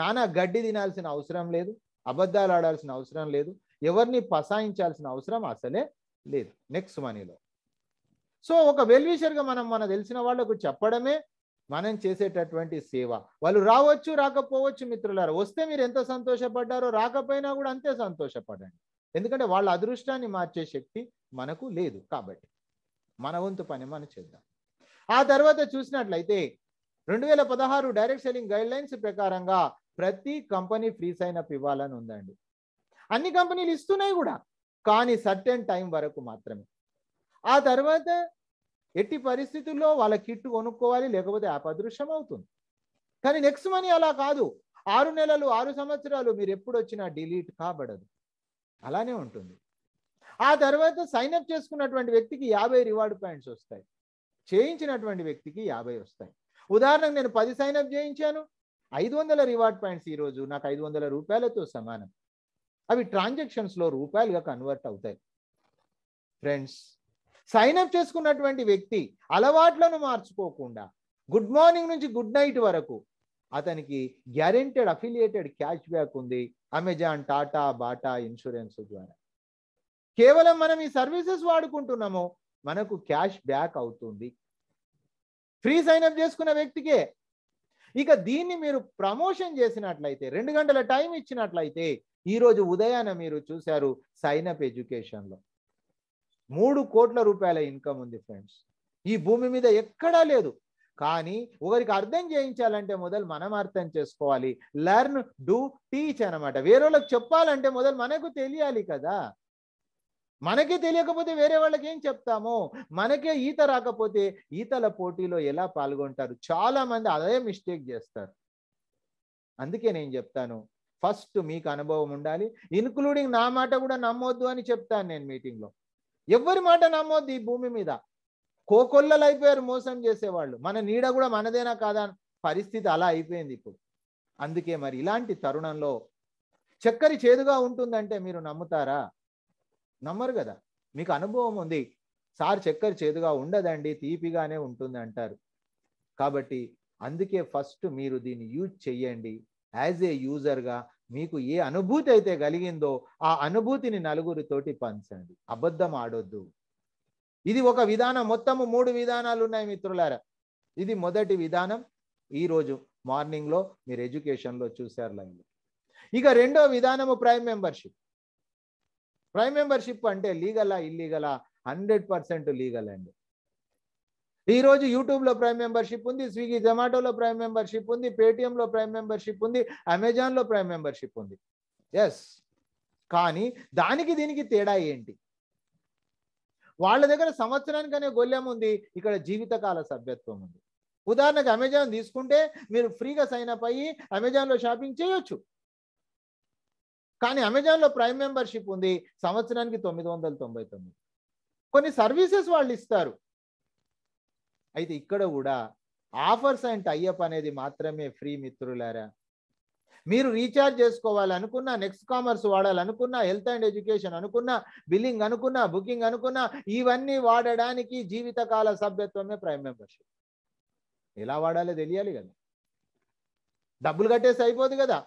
నానా గడ్డి తినాల్సిన అవసరం లేదు అబద్ధాలు ఆడాల్సిన అవసరం లేదు ఎవరిని పసాయించాల్సిన అవసరం అసలే లేదు నెక్స్ట్ మనీలో సో ఒక వెల్విషర్గా మనం మన తెలిసిన వాళ్ళకు చెప్పడమే మనం చేసేటటువంటి సేవ వాళ్ళు రావచ్చు రాకపోవచ్చు మిత్రులారా వస్తే మీరు ఎంత సంతోషపడ్డారో రాకపోయినా కూడా అంతే సంతోషపడండి ఎందుకంటే వాళ్ళ అదృష్టాన్ని మార్చే శక్తి మనకు లేదు కాబట్టి మన వంతు పని మనం చేద్దాం ఆ తర్వాత చూసినట్లయితే రెండు వేల పదహారు డైరెక్ట్ సెల్లింగ్ గైడ్ లైన్స్ ప్రకారంగా ప్రతి కంపెనీ ఫ్రీ సైన్ అప్ ఇవ్వాలని ఉందండి అన్ని కంపెనీలు ఇస్తున్నాయి కూడా కానీ సర్టెన్ టైం వరకు మాత్రమే ఆ తర్వాత ఎట్టి పరిస్థితుల్లో వాళ్ళ కిట్ కొనుక్కోవాలి లేకపోతే అపదృశ్యం అవుతుంది కానీ నెక్స్ట్ మనీ అలా కాదు ఆరు నెలలు ఆరు సంవత్సరాలు మీరు ఎప్పుడు వచ్చినా డిలీట్ కాబడదు అలానే ఉంటుంది ఆ తర్వాత సైన్అప్ చేసుకున్నటువంటి వ్యక్తికి యాభై రివార్డ్ పాయింట్స్ వస్తాయి చేయించినటువంటి వ్యక్తికి యాభై వస్తాయి ఉదాహరణకు నేను పది సైన్అప్ చేయించాను ఐదు వందల రివార్డ్ పాయింట్స్ ఈరోజు నాకు ఐదు వందల రూపాయలతో సమానం అవి ట్రాన్జాక్షన్స్లో రూపాయలుగా కన్వర్ట్ అవుతాయి ఫ్రెండ్స్ అప్ చేసుకున్నటువంటి వ్యక్తి అలవాట్లను మార్చుకోకుండా గుడ్ మార్నింగ్ నుంచి గుడ్ నైట్ వరకు అతనికి గ్యారెంటెడ్ అఫిలియేటెడ్ క్యాష్ బ్యాక్ ఉంది అమెజాన్ టాటా బాటా ఇన్సూరెన్స్ ద్వారా కేవలం మనం ఈ సర్వీసెస్ వాడుకుంటున్నామో మనకు క్యాష్ బ్యాక్ అవుతుంది ఫ్రీ సైన్అప్ చేసుకున్న వ్యక్తికే ఇక దీన్ని మీరు ప్రమోషన్ చేసినట్లయితే రెండు గంటల టైం ఇచ్చినట్లయితే ఈరోజు ఉదయాన మీరు చూశారు సైన్అప్ ఎడ్యుకేషన్లో మూడు కోట్ల రూపాయల ఇన్కమ్ ఉంది ఫ్రెండ్స్ ఈ భూమి మీద ఎక్కడా లేదు కానీ ఒకరికి అర్థం చేయించాలంటే మొదలు మనం అర్థం చేసుకోవాలి లెర్న్ డూ టీచ్ అనమాట వాళ్ళకి చెప్పాలంటే మొదలు మనకు తెలియాలి కదా మనకే తెలియకపోతే వేరే వాళ్ళకి ఏం చెప్తాము మనకే ఈత రాకపోతే ఈతల పోటీలో ఎలా పాల్గొంటారు చాలా మంది అదే మిస్టేక్ చేస్తారు అందుకే నేను చెప్తాను ఫస్ట్ మీకు అనుభవం ఉండాలి ఇన్క్లూడింగ్ నా మాట కూడా నమ్మొద్దు అని చెప్తాను నేను మీటింగ్లో ఎవరి మాట నమ్మొద్దు ఈ భూమి మీద కోకొల్లలు అయిపోయారు మోసం చేసేవాళ్ళు మన నీడ కూడా మనదేనా కాదా పరిస్థితి అలా అయిపోయింది ఇప్పుడు అందుకే మరి ఇలాంటి తరుణంలో చక్కెర చేదుగా ఉంటుందంటే మీరు నమ్ముతారా నమ్మరు కదా మీకు అనుభవం ఉంది సార్ చక్కెర చేదుగా ఉండదండి తీపిగానే ఉంటుంది అంటారు కాబట్టి అందుకే ఫస్ట్ మీరు దీన్ని యూజ్ చెయ్యండి యాజ్ ఏ యూజర్గా మీకు ఏ అనుభూతి అయితే కలిగిందో ఆ అనుభూతిని నలుగురితోటి పంచండి అబద్ధం ఆడొద్దు ఇది ఒక విధానం మొత్తము మూడు విధానాలు ఉన్నాయి మిత్రులారా ఇది మొదటి విధానం ఈరోజు మార్నింగ్లో మీరు ఎడ్యుకేషన్లో చూశారు లైన్లో ఇక రెండో విధానము ప్రైమ్ మెంబర్షిప్ ప్రైమ్ మెంబర్షిప్ అంటే లీగలా ఇల్లీగలా హండ్రెడ్ పర్సెంట్ లీగల్ అండి ఈరోజు యూట్యూబ్లో ప్రైమ్ మెంబర్షిప్ ఉంది స్విగ్గీ జొమాటోలో ప్రైమ్ మెంబర్షిప్ ఉంది పేటిఎంలో ప్రైమ్ మెంబర్షిప్ ఉంది అమెజాన్లో ప్రైమ్ మెంబర్షిప్ ఉంది ఎస్ కానీ దానికి దీనికి తేడా ఏంటి వాళ్ళ దగ్గర సంవత్సరానికి అనే గొల్లెం ఉంది ఇక్కడ జీవితకాల సభ్యత్వం ఉంది ఉదాహరణకు అమెజాన్ తీసుకుంటే మీరు ఫ్రీగా సైన్ అప్ అయ్యి అమెజాన్లో షాపింగ్ చేయొచ్చు కానీ అమెజాన్లో ప్రైమ్ మెంబర్షిప్ ఉంది సంవత్సరానికి తొమ్మిది వందల తొంభై తొమ్మిది కొన్ని సర్వీసెస్ వాళ్ళు ఇస్తారు అయితే ఇక్కడ కూడా ఆఫర్స్ అండ్ టైఅప్ అనేది మాత్రమే ఫ్రీ మిత్రులారా మీరు రీఛార్జ్ చేసుకోవాలనుకున్నా నెక్స్ట్ కామర్స్ వాడాలనుకున్నా హెల్త్ అండ్ ఎడ్యుకేషన్ అనుకున్నా బిల్లింగ్ అనుకున్నా బుకింగ్ అనుకున్నా ఇవన్నీ వాడడానికి జీవితకాల సభ్యత్వమే ప్రైమ్ మెంబర్షిప్ ఎలా వాడాలో తెలియాలి కదా డబ్బులు కట్టేసి అయిపోదు కదా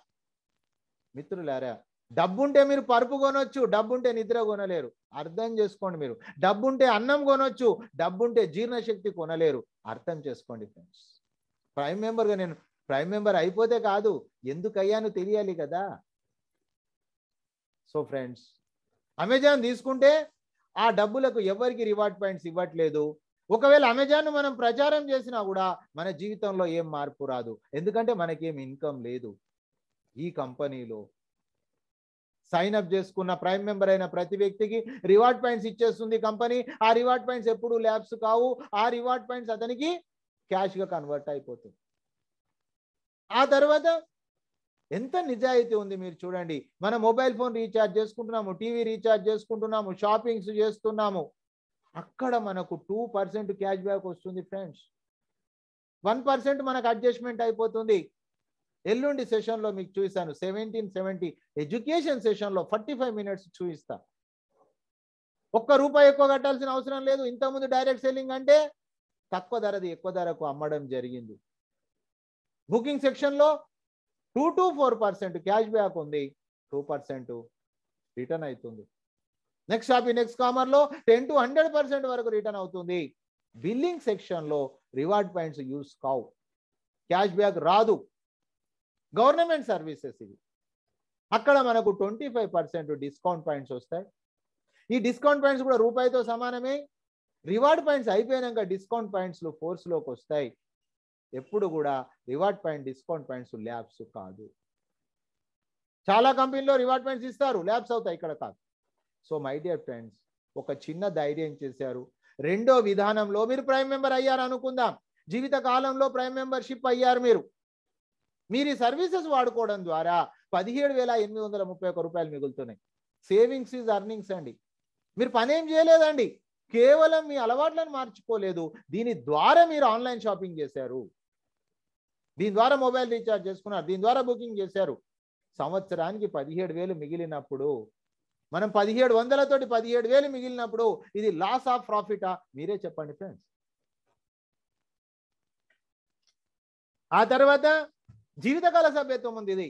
మిత్రులారా డబ్బుంటే మీరు పరుపు కొనొచ్చు డబ్బుంటే నిద్ర కొనలేరు అర్థం చేసుకోండి మీరు డబ్బుంటే అన్నం కొనొచ్చు డబ్బుంటే జీర్ణశక్తి కొనలేరు అర్థం చేసుకోండి ఫ్రెండ్స్ ప్రైమ్ మెంబర్గా నేను ప్రైమ్ మెంబర్ అయిపోతే కాదు ఎందుకు అయ్యాను తెలియాలి కదా సో ఫ్రెండ్స్ అమెజాన్ తీసుకుంటే ఆ డబ్బులకు ఎవరికి రివార్డ్ పాయింట్స్ ఇవ్వట్లేదు ఒకవేళ అమెజాన్ మనం ప్రచారం చేసినా కూడా మన జీవితంలో ఏం మార్పు రాదు ఎందుకంటే మనకేం ఇన్కమ్ లేదు ఈ కంపెనీలో సైన్ అప్ చేసుకున్న ప్రైమ్ మెంబర్ అయిన ప్రతి వ్యక్తికి రివార్డ్ పాయింట్స్ ఇచ్చేస్తుంది కంపెనీ ఆ రివార్డ్ పాయింట్స్ ఎప్పుడు ల్యాబ్స్ కావు ఆ రివార్డ్ పాయింట్స్ అతనికి క్యాష్గా కన్వర్ట్ అయిపోతుంది ఆ తర్వాత ఎంత నిజాయితీ ఉంది మీరు చూడండి మనం మొబైల్ ఫోన్ రీఛార్జ్ చేసుకుంటున్నాము టీవీ రీఛార్జ్ చేసుకుంటున్నాము షాపింగ్స్ చేస్తున్నాము అక్కడ మనకు టూ పర్సెంట్ క్యాష్ బ్యాక్ వస్తుంది ఫ్రెండ్స్ వన్ పర్సెంట్ మనకు అడ్జస్ట్మెంట్ అయిపోతుంది ఎల్లుండి సెషన్లో మీకు చూపిస్తాను సెవెంటీన్ సెవెంటీ ఎడ్యుకేషన్ సెషన్లో ఫార్టీ ఫైవ్ మినిట్స్ చూపిస్తా ఒక్క రూపాయి ఎక్కువ కట్టాల్సిన అవసరం లేదు ఇంతకుముందు డైరెక్ట్ సెల్లింగ్ అంటే తక్కువ ధరది ఎక్కువ ధరకు అమ్మడం జరిగింది బుకింగ్ సెక్షన్లో two to four percent cash back ఉంది టూ పర్సెంట్ రిటర్న్ అవుతుంది నెక్స్ట్ షాపింగ్ నెక్స్ట్ కామర్లో టెన్ టు హండ్రెడ్ పర్సెంట్ వరకు రిటర్న్ అవుతుంది బిల్లింగ్ సెక్షన్లో రివార్డ్ పాయింట్స్ యూస్ కావు క్యాష్ బ్యాక్ రాదు గవర్నమెంట్ సర్వీసెస్ ఇవి అక్కడ మనకు twenty five percent discount points వస్తాయి ఈ డిస్కౌంట్ పాయింట్స్ కూడా రూపాయితో సమానమే రివార్డ్ పాయింట్స్ అయిపోయాక డిస్కౌంట్ పాయింట్స్లు ఫోర్స్లోకి వస్తాయి ఎప్పుడు కూడా reward point discount points lapse కాదు చాలా కంపెనీలో రివార్డ్ పాయింట్స్ ఇస్తారు ల్యాబ్స్ అవుతాయి ఇక్కడ కాదు సో మై డియర్ ఫ్రెండ్స్ ఒక చిన్న ధైర్యం చేశారు రెండో విధానంలో మీరు ప్రైమ్ మెంబర్ అయ్యారు అనుకుందాం జీవిత కాలంలో ప్రైమ్ మెంబర్షిప్ అయ్యారు మీరు మీరు ఈ సర్వీసెస్ వాడుకోవడం ద్వారా పదిహేడు వేల ఎనిమిది వందల ముప్పై ఒక్క రూపాయలు మిగులుతున్నాయి సేవింగ్స్ ఈజ్ అర్నింగ్స్ అండి మీరు పనేం చేయలేదండి కేవలం మీ అలవాట్లను మార్చుకోలేదు దీని ద్వారా మీరు ఆన్లైన్ షాపింగ్ చేశారు దీని ద్వారా మొబైల్ రీఛార్జ్ చేసుకున్నారు దీని ద్వారా బుకింగ్ చేశారు సంవత్సరానికి పదిహేడు వేలు మిగిలినప్పుడు మనం పదిహేడు వందలతోటి పదిహేడు వేలు మిగిలినప్పుడు ఇది లాస్ ఆఫ్ ప్రాఫిటా మీరే చెప్పండి ఫ్రెండ్స్ ఆ తర్వాత జీవితకాల సభ్యత్వం ఉంది ఇది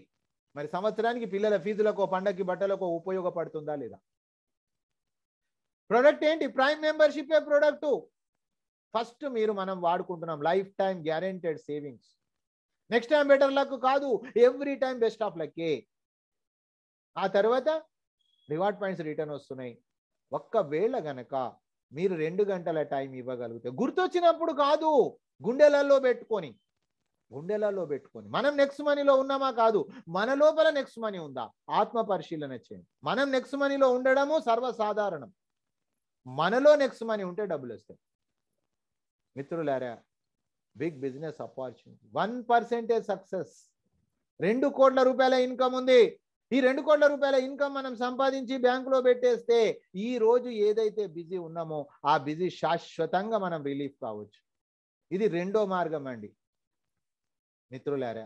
మరి సంవత్సరానికి పిల్లల ఫీజులకో పండగకి బట్టలకు ఉపయోగపడుతుందా లేదా ప్రొడక్ట్ ఏంటి ప్రైమ్ మెంబర్షిప్ ప్రొడక్టు ఫస్ట్ మీరు మనం వాడుకుంటున్నాం life time guaranteed savings next time better luck కాదు ఎవ్రీ టైం బెస్ట్ ఆఫ్ లక్కే ఆ తర్వాత రివార్డ్ పాయింట్స్ రిటర్న్ వస్తున్నాయి ఒక్కవేళ గనక మీరు రెండు గంటల టైం ఇవ్వగలిగితే గుర్తొచ్చినప్పుడు కాదు గుండెలలో పెట్టుకొని గుండెలలో పెట్టుకొని మనం నెక్స్ట్ మనీలో ఉన్నామా కాదు మన లోపల నెక్స్ట్ మనీ ఉందా ఆత్మ పరిశీలన చేయండి మనం నెక్స్ట్ మనీలో ఉండడము సర్వసాధారణం మనలో నెక్స్ట్ మనీ ఉంటే డబ్బులు వస్తాయి మిత్రులారా big business opportunity one percentage success రెండు కోట్ల రూపాయల ఇన్కమ్ ఉంది ఈ రెండు కోట్ల రూపాయల ఇన్కమ్ మనం సంపాదించి బ్యాంకులో పెట్టేస్తే ఈ రోజు ఏదైతే బిజీ ఉన్నామో ఆ బిజీ శాశ్వతంగా మనం రిలీఫ్ కావచ్చు ఇది రెండో మార్గం అండి మిత్రులారా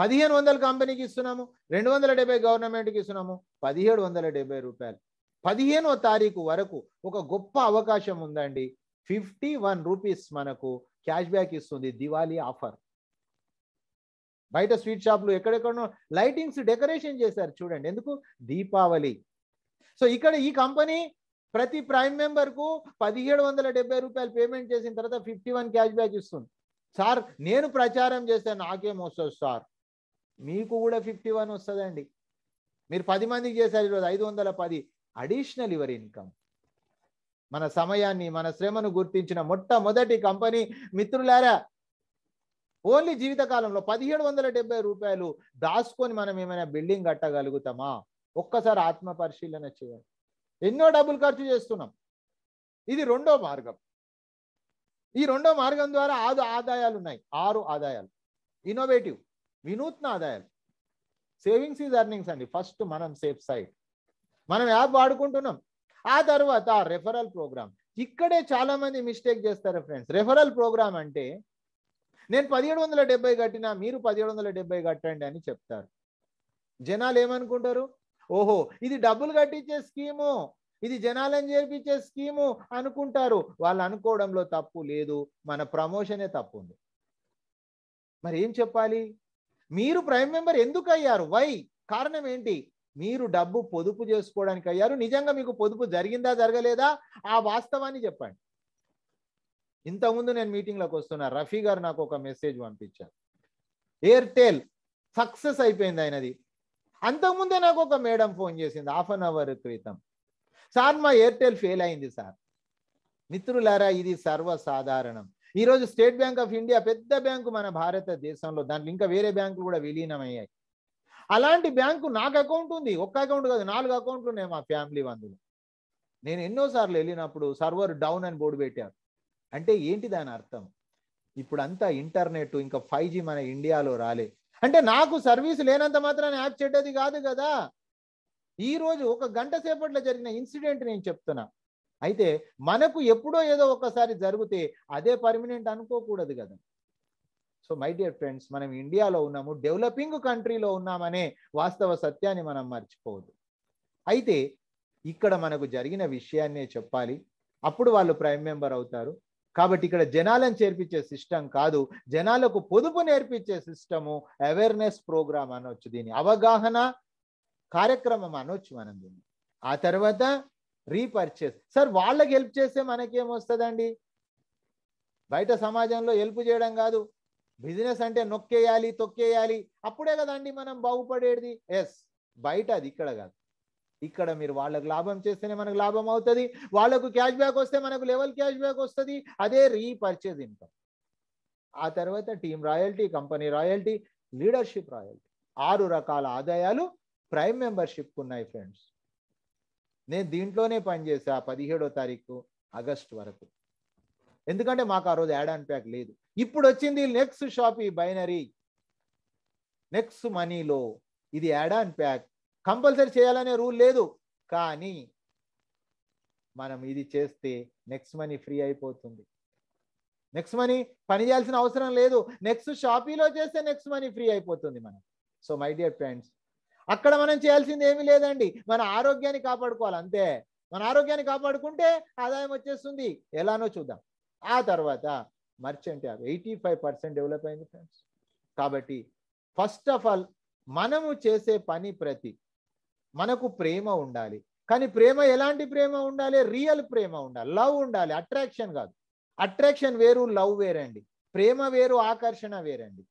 పదిహేను వందల కంపెనీకి ఇస్తున్నాము రెండు వందల డెబ్బై గవర్నమెంట్కి ఇస్తున్నాము పదిహేడు వందల డెబ్బై రూపాయలు పదిహేనో తారీఖు వరకు ఒక గొప్ప అవకాశం ఉందండి ఫిఫ్టీ వన్ రూపీస్ మనకు క్యాష్ బ్యాక్ ఇస్తుంది దివాళీ ఆఫర్ బయట స్వీట్ షాప్లు ఎక్కడెక్కడో లైటింగ్స్ డెకరేషన్ చేశారు చూడండి ఎందుకు దీపావళి సో ఇక్కడ ఈ కంపెనీ ప్రతి ప్రైమ్ మెంబర్కు పదిహేడు వందల డెబ్బై రూపాయలు పేమెంట్ చేసిన తర్వాత ఫిఫ్టీ వన్ క్యాష్ బ్యాక్ ఇస్తుంది సార్ నేను ప్రచారం చేస్తే నాకేం వస్తుంది సార్ మీకు కూడా ఫిఫ్టీ వన్ వస్తుందండి మీరు పది మందికి చేశారు ఈరోజు ఐదు వందల పది అడిషనల్ యువర్ ఇన్కమ్ మన సమయాన్ని మన శ్రమను గుర్తించిన మొట్టమొదటి కంపెనీ మిత్రులారా ఓన్లీ జీవితకాలంలో పదిహేడు వందల డెబ్బై రూపాయలు దాచుకొని మనం ఏమైనా బిల్డింగ్ కట్టగలుగుతామా ఒక్కసారి ఆత్మ పరిశీలన చేయాలి ఎన్నో డబ్బులు ఖర్చు చేస్తున్నాం ఇది రెండో మార్గం ఈ రెండో మార్గం ద్వారా ఆరు ఆదాయాలు ఉన్నాయి ఆరు ఆదాయాలు ఇన్నోవేటివ్ వినూత్న ఆదాయాలు సేవింగ్స్ ఈజ్ ఎర్నింగ్స్ అండి ఫస్ట్ మనం సేఫ్ సైడ్ మనం యాప్ వాడుకుంటున్నాం ఆ తర్వాత రెఫరల్ ప్రోగ్రామ్ ఇక్కడే చాలా మంది మిస్టేక్ చేస్తారు ఫ్రెండ్స్ రెఫరల్ ప్రోగ్రామ్ అంటే నేను పదిహేడు వందల డెబ్బై కట్టినా మీరు పదిహేడు వందల డెబ్బై కట్టండి అని చెప్తారు జనాలు ఏమనుకుంటారు ఓహో ఇది డబ్బులు కట్టించే స్కీము ఇది జనాలను చేర్పించే స్కీము అనుకుంటారు వాళ్ళు అనుకోవడంలో తప్పు లేదు మన ప్రమోషనే తప్పు ఉంది మరి ఏం చెప్పాలి మీరు ప్రైమ్ మెంబర్ ఎందుకు అయ్యారు వై కారణం ఏంటి మీరు డబ్బు పొదుపు చేసుకోవడానికి అయ్యారు నిజంగా మీకు పొదుపు జరిగిందా జరగలేదా ఆ వాస్తవాన్ని చెప్పండి ఇంతకుముందు నేను మీటింగ్లోకి వస్తున్నా రఫీ గారు నాకు ఒక మెసేజ్ పంపించారు ఎయిర్టెల్ సక్సెస్ అయిపోయింది ఆయనది అంతకుముందే నాకు ఒక మేడం ఫోన్ చేసింది హాఫ్ అన్ అవర్ క్రితం సార్ మా ఎయిర్టెల్ ఫెయిల్ అయింది సార్ మిత్రులారా ఇది సర్వసాధారణం ఈరోజు స్టేట్ బ్యాంక్ ఆఫ్ ఇండియా పెద్ద బ్యాంకు మన భారతదేశంలో దాంట్లో ఇంకా వేరే బ్యాంకులు కూడా విలీనమయ్యాయి అలాంటి బ్యాంకు నాకు అకౌంట్ ఉంది ఒక్క అకౌంట్ కాదు నాలుగు అకౌంట్లు ఉన్నాయి మా ఫ్యామిలీ వందులు నేను ఎన్నోసార్లు వెళ్ళినప్పుడు సర్వర్ డౌన్ అని బోర్డు పెట్టారు అంటే ఏంటి దాని అర్థం ఇప్పుడు అంతా ఇంటర్నెట్ ఇంకా ఫైవ్ మన ఇండియాలో రాలే అంటే నాకు సర్వీస్ లేనంత మాత్రాన్ని యాప్ చెడ్డది కాదు కదా ఈ రోజు ఒక గంట సేపట్లో జరిగిన ఇన్సిడెంట్ నేను చెప్తున్నా అయితే మనకు ఎప్పుడో ఏదో ఒకసారి జరిగితే అదే పర్మినెంట్ అనుకోకూడదు కదా సో మై డియర్ ఫ్రెండ్స్ మనం ఇండియాలో ఉన్నాము డెవలపింగ్ కంట్రీలో ఉన్నామనే వాస్తవ సత్యాన్ని మనం మర్చిపోవద్దు అయితే ఇక్కడ మనకు జరిగిన విషయాన్నే చెప్పాలి అప్పుడు వాళ్ళు ప్రైమ్ మెంబర్ అవుతారు కాబట్టి ఇక్కడ జనాలను చేర్పించే సిస్టమ్ కాదు జనాలకు పొదుపు నేర్పించే సిస్టము అవేర్నెస్ ప్రోగ్రామ్ అనొచ్చు దీని అవగాహన కార్యక్రమం అనొచ్చు మనం దీన్ని ఆ తర్వాత రీపర్చేస్ సార్ వాళ్ళకి హెల్ప్ చేస్తే మనకేమొస్తుందండి బయట సమాజంలో హెల్ప్ చేయడం కాదు బిజినెస్ అంటే నొక్కేయాలి తొక్కేయాలి అప్పుడే కదండి మనం బాగుపడేది ఎస్ బయట అది ఇక్కడ కాదు ఇక్కడ మీరు వాళ్ళకు లాభం చేస్తేనే మనకు లాభం అవుతుంది వాళ్ళకు క్యాష్ బ్యాక్ వస్తే మనకు లెవెల్ క్యాష్ బ్యాక్ వస్తుంది అదే రీపర్చేజ్ ఇన్కమ్ ఆ తర్వాత team royalty company royalty leadership royalty ఆరు రకాల ఆదాయాలు ప్రైమ్ మెంబర్షిప్ ఉన్నాయి ఫ్రెండ్స్ నేను దీంట్లోనే పనిచేసా పదిహేడో తారీఖు ఆగస్ట్ వరకు ఎందుకంటే మాకు ఆ రోజు యాడ్ అండ్ ప్యాక్ లేదు ఇప్పుడు వచ్చింది నెక్స్ట్ షాప్ ఈ బైనరీ నెక్స్ట్ మనీలో ఇది యాడ్ అండ్ ప్యాక్ కంపల్సరీ చేయాలనే రూల్ లేదు కానీ మనం ఇది చేస్తే నెక్స్ట్ మనీ ఫ్రీ అయిపోతుంది నెక్స్ట్ మనీ పని చేయాల్సిన అవసరం లేదు నెక్స్ట్ షాపీలో చేస్తే నెక్స్ట్ మనీ ఫ్రీ అయిపోతుంది మనం సో మై డియర్ ఫ్రెండ్స్ అక్కడ మనం చేయాల్సింది ఏమీ లేదండి మన ఆరోగ్యాన్ని కాపాడుకోవాలి అంతే మన ఆరోగ్యాన్ని కాపాడుకుంటే ఆదాయం వచ్చేస్తుంది ఎలానో చూద్దాం ఆ తర్వాత merchant app eighty five percent develop అయింది ఫ్రెండ్స్ కాబట్టి ఫస్ట్ ఆఫ్ ఆల్ మనము చేసే పని ప్రతి మనకు ప్రేమ ఉండాలి కానీ ప్రేమ ఎలాంటి ప్రేమ ఉండాలి రియల్ ప్రేమ ఉండాలి లవ్ ఉండాలి అట్రాక్షన్ కాదు అట్రాక్షన్ వేరు లవ్ వేరండి ప్రేమ వేరు ఆకర్షణ వేరండి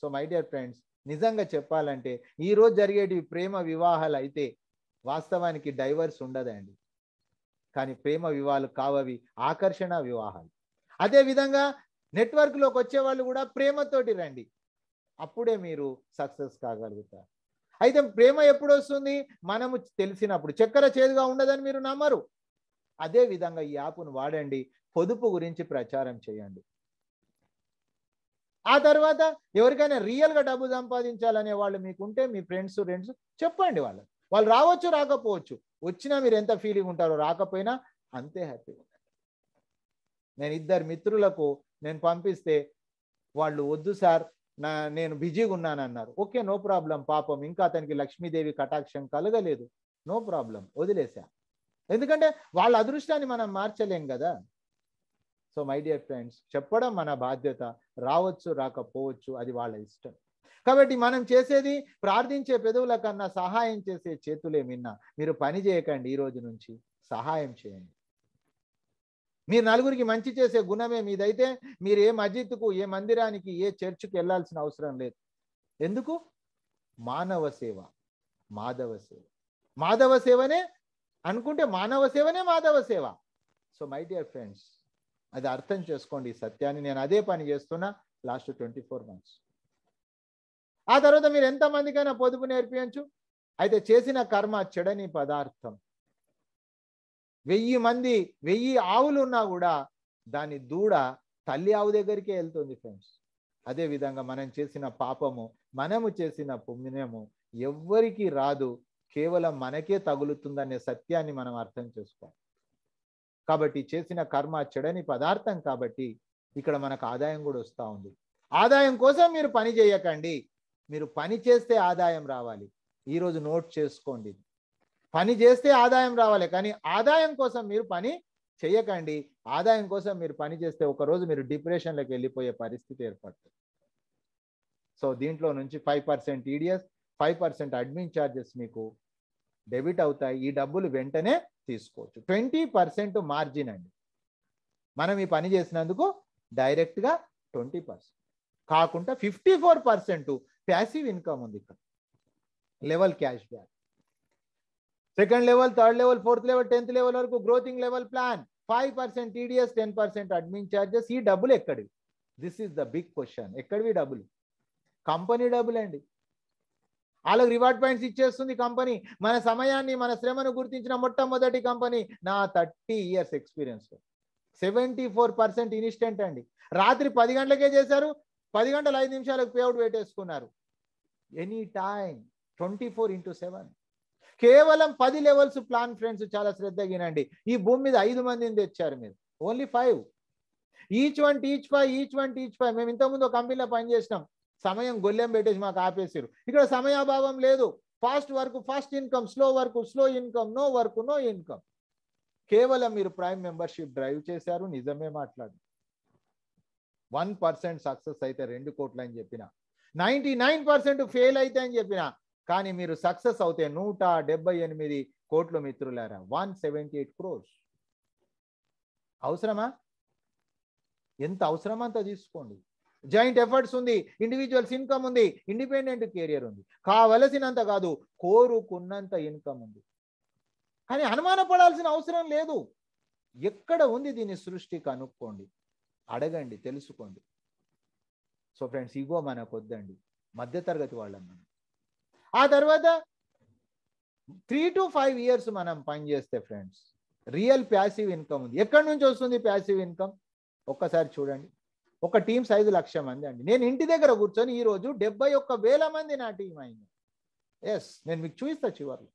సో మై డియర్ ఫ్రెండ్స్ నిజంగా చెప్పాలంటే ఈరోజు జరిగేటివి ప్రేమ వివాహాలు అయితే వాస్తవానికి డైవర్స్ ఉండదండి కానీ ప్రేమ వివాహాలు కావవి ఆకర్షణ వివాహాలు అదేవిధంగా నెట్వర్క్లోకి వచ్చేవాళ్ళు కూడా ప్రేమతోటి రండి అప్పుడే మీరు సక్సెస్ కాగలుగుతారు అయితే ప్రేమ ఎప్పుడు వస్తుంది మనము తెలిసినప్పుడు చక్కెర చేదుగా ఉండదని మీరు నమ్మరు అదే విధంగా ఈ యాప్ను వాడండి పొదుపు గురించి ప్రచారం చేయండి ఆ తర్వాత ఎవరికైనా రియల్గా డబ్బు సంపాదించాలనే వాళ్ళు మీకుంటే మీ ఫ్రెండ్స్ ఫ్రెండ్స్ చెప్పండి వాళ్ళు వాళ్ళు రావచ్చు రాకపోవచ్చు వచ్చినా మీరు ఎంత ఫీలింగ్ ఉంటారో రాకపోయినా అంతే హ్యాపీగా నేను ఇద్దరు మిత్రులకు నేను పంపిస్తే వాళ్ళు వద్దు సార్ నా నేను బిజీగా ఉన్నాను అన్నారు ఓకే నో ప్రాబ్లం పాపం ఇంకా అతనికి లక్ష్మీదేవి కటాక్షం కలగలేదు నో ప్రాబ్లం వదిలేసా ఎందుకంటే వాళ్ళ అదృష్టాన్ని మనం మార్చలేం కదా సో మై డియర్ ఫ్రెండ్స్ చెప్పడం మన బాధ్యత రావచ్చు రాకపోవచ్చు అది వాళ్ళ ఇష్టం కాబట్టి మనం చేసేది ప్రార్థించే పెదవుల కన్నా సహాయం చేసే చేతులే మిన్నా మీరు పని చేయకండి ఈ రోజు నుంచి సహాయం చేయండి మీరు నలుగురికి మంచి చేసే గుణమే మీదైతే మీరు ఏ మస్జిద్కు ఏ మందిరానికి ఏ చర్చ్కి వెళ్లాల్సిన అవసరం లేదు ఎందుకు మానవ సేవ మాధవ సేవ మాధవ సేవనే అనుకుంటే మానవ సేవనే మాధవ సేవ సో మై డియర్ ఫ్రెండ్స్ అది అర్థం చేసుకోండి ఈ సత్యాన్ని నేను అదే పని చేస్తున్నా లాస్ట్ ట్వంటీ ఫోర్ మంత్స్ ఆ తర్వాత మీరు ఎంతమందికైనా పొదుపు నేర్పించు అయితే చేసిన కర్మ చెడని పదార్థం వెయ్యి మంది వెయ్యి ఆవులు ఉన్నా కూడా దాని దూడ తల్లి ఆవు దగ్గరికే వెళ్తుంది ఫ్రెండ్స్ అదేవిధంగా మనం చేసిన పాపము మనము చేసిన పుణ్యము ఎవ్వరికీ రాదు కేవలం మనకే తగులుతుందనే సత్యాన్ని మనం అర్థం చేసుకోవాలి కాబట్టి చేసిన కర్మ చెడని పదార్థం కాబట్టి ఇక్కడ మనకు ఆదాయం కూడా వస్తూ ఉంది ఆదాయం కోసం మీరు పని చేయకండి మీరు పని చేస్తే ఆదాయం రావాలి ఈరోజు నోట్ చేసుకోండి పని చేస్తే ఆదాయం రావాలి కానీ ఆదాయం కోసం మీరు పని చేయకండి ఆదాయం కోసం మీరు పని చేస్తే ఒకరోజు మీరు డిప్రెషన్లోకి వెళ్ళిపోయే పరిస్థితి ఏర్పడుతుంది సో దీంట్లో నుంచి five percent TDS five percent admin charges మీకు డెబిట్ అవుతాయి ఈ డబ్బులు వెంటనే తీసుకోవచ్చు ట్వంటీ పర్సెంట్ మార్జిన్ అండి మనం ఈ పని చేసినందుకు డైరెక్ట్గా ట్వంటీ పర్సెంట్ కాకుండా fifty four percent passive income ఉంది ఇక్కడ level cash back second level third level fourth level tenth level వరకు growthing level plan five percent TDS ten percent admin charges ఈ డబ్బులు ఎక్కడివి this is the big question ఎక్కడివి డబ్బులు company డబ్బులు అండి వాళ్ళకి రివార్డ్ పాయింట్స్ ఇచ్చేస్తుంది కంపెనీ మన సమయాన్ని మన శ్రమను గుర్తించిన మొట్టమొదటి కంపెనీ నా thirty years experience seventy four percent instant అండి రాత్రి పది గంటలకే చేశారు పది గంటల ఐదు నిమిషాలకు పేఅవుట్ పెట్టేసుకున్నారు any time twenty four into seven కేవలం పది లెవెల్స్ ప్లాన్ ఫ్రెండ్స్ చాలా శ్రద్ధ వినండి ఈ భూమి మీద ఐదు మందిని తెచ్చారు మీరు only five each one teach five each one teach five మేము ఇంతకుముందు ఒక కంపెనీలో పనిచేసినాం సమయం గొల్లెం పెట్టేసి మాకు ఆపేసారు ఇక్కడ సమయాభావం లేదు fast work fast income slow work slow income no work no income కేవలం మీరు ప్రైమ్ మెంబర్షిప్ డ్రైవ్ చేశారు నిజమే మాట్లాడు వన్ పర్సెంట్ సక్సెస్ అయితే రెండు కోట్లు అని చెప్పిన నైంటీ నైన్ పర్సెంట్ ఫెయిల్ అయితే అని చెప్పిన కానీ మీరు సక్సెస్ అవుతే నూట డెబ్బై ఎనిమిది కోట్లు మిత్రులారా వన్ సెవెంటీ ఎయిట్ క్రోర్స్ అవసరమా ఎంత అవసరమా అంత తీసుకోండి జాయింట్ ఎఫర్ట్స్ ఉంది ఇండివిజువల్స్ ఇన్కమ్ ఉంది ఇండిపెండెంట్ కెరియర్ ఉంది కావలసినంత కాదు కోరుకున్నంత ఇన్కమ్ ఉంది కానీ అనుమానపడాల్సిన అవసరం లేదు ఎక్కడ ఉంది దీని సృష్టి కనుక్కోండి అడగండి తెలుసుకోండి సో ఫ్రెండ్స్ ఇగో మనకు వద్దండి మధ్యతరగతి వాళ్ళం మనం ఆ తర్వాత త్రీ టు ఫైవ్ ఇయర్స్ మనం పనిచేస్తే ఫ్రెండ్స్ రియల్ ప్యాసివ్ ఇన్కమ్ ఉంది ఎక్కడి నుంచి వస్తుంది ప్యాసివ్ ఇన్కమ్ ఒక్కసారి చూడండి ఒక టీం ఐదు లక్ష మంది అండి నేను ఇంటి దగ్గర కూర్చొని ఈరోజు డెబ్బై ఒక్క వేల మంది నా టీం అయింది ఎస్ నేను మీకు చూపిస్తా చివరిలో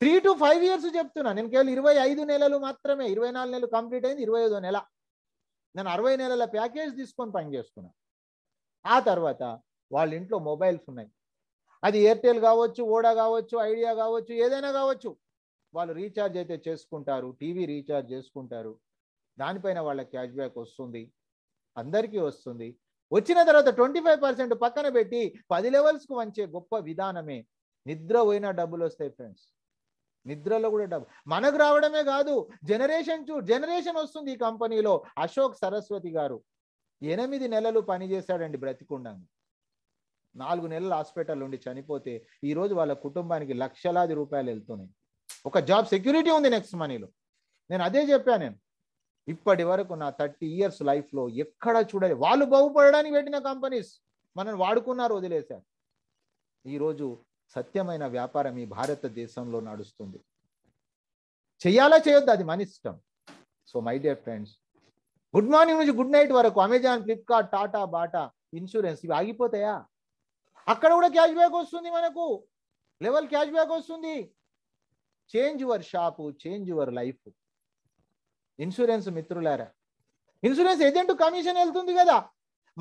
త్రీ టు ఫైవ్ ఇయర్స్ చెప్తున్నా నేను కేవలం ఇరవై ఐదు నెలలు మాత్రమే ఇరవై నాలుగు నెలలు కంప్లీట్ అయింది ఇరవై ఐదో నెల నేను అరవై నెలల ప్యాకేజ్ తీసుకొని పని ఆ తర్వాత వాళ్ళ ఇంట్లో మొబైల్స్ ఉన్నాయి అది ఎయిర్టెల్ కావచ్చు ఓడా కావచ్చు ఐడియా కావచ్చు ఏదైనా కావచ్చు వాళ్ళు రీఛార్జ్ అయితే చేసుకుంటారు టీవీ రీఛార్జ్ చేసుకుంటారు దానిపైన వాళ్ళ క్యాష్ బ్యాక్ వస్తుంది అందరికీ వస్తుంది వచ్చిన తర్వాత ట్వంటీ ఫైవ్ పర్సెంట్ పక్కన పెట్టి పది లెవెల్స్కు వంచే గొప్ప విధానమే నిద్ర పోయినా డబ్బులు వస్తాయి ఫ్రెండ్స్ నిద్రలో కూడా డబ్బు మనకు రావడమే కాదు జనరేషన్ చూ జనరేషన్ వస్తుంది ఈ కంపెనీలో అశోక్ సరస్వతి గారు ఎనిమిది నెలలు పనిచేశాడండి బ్రతికుండంగా నాలుగు నెలలు హాస్పిటల్ ఉండి చనిపోతే ఈరోజు వాళ్ళ కుటుంబానికి లక్షలాది రూపాయలు వెళ్తున్నాయి ఒక జాబ్ సెక్యూరిటీ ఉంది నెక్స్ట్ మనీలో నేను అదే చెప్పాను నేను ఇప్పటి వరకు నా థర్టీ ఇయర్స్ లైఫ్లో ఎక్కడ చూడలేదు వాళ్ళు బాగుపడడానికి పెట్టిన కంపెనీస్ మనం వాడుకున్నారు వదిలేశారు ఈరోజు సత్యమైన వ్యాపారం ఈ భారతదేశంలో నడుస్తుంది చేయాలా చేయొద్దు అది మన ఇష్టం so my dear friends good morning నుంచి గుడ్ నైట్ వరకు Amazon Flipkart Tata Bata insurance ఇవి ఆగిపోతాయా అక్కడ కూడా క్యాష్ బ్యాక్ వస్తుంది మనకు లెవెల్ క్యాష్ బ్యాక్ వస్తుంది change your shop change your life insurance మిత్రులారా ఇన్సూరెన్స్ ఏజెంట్ కమిషన్ వెళ్తుంది కదా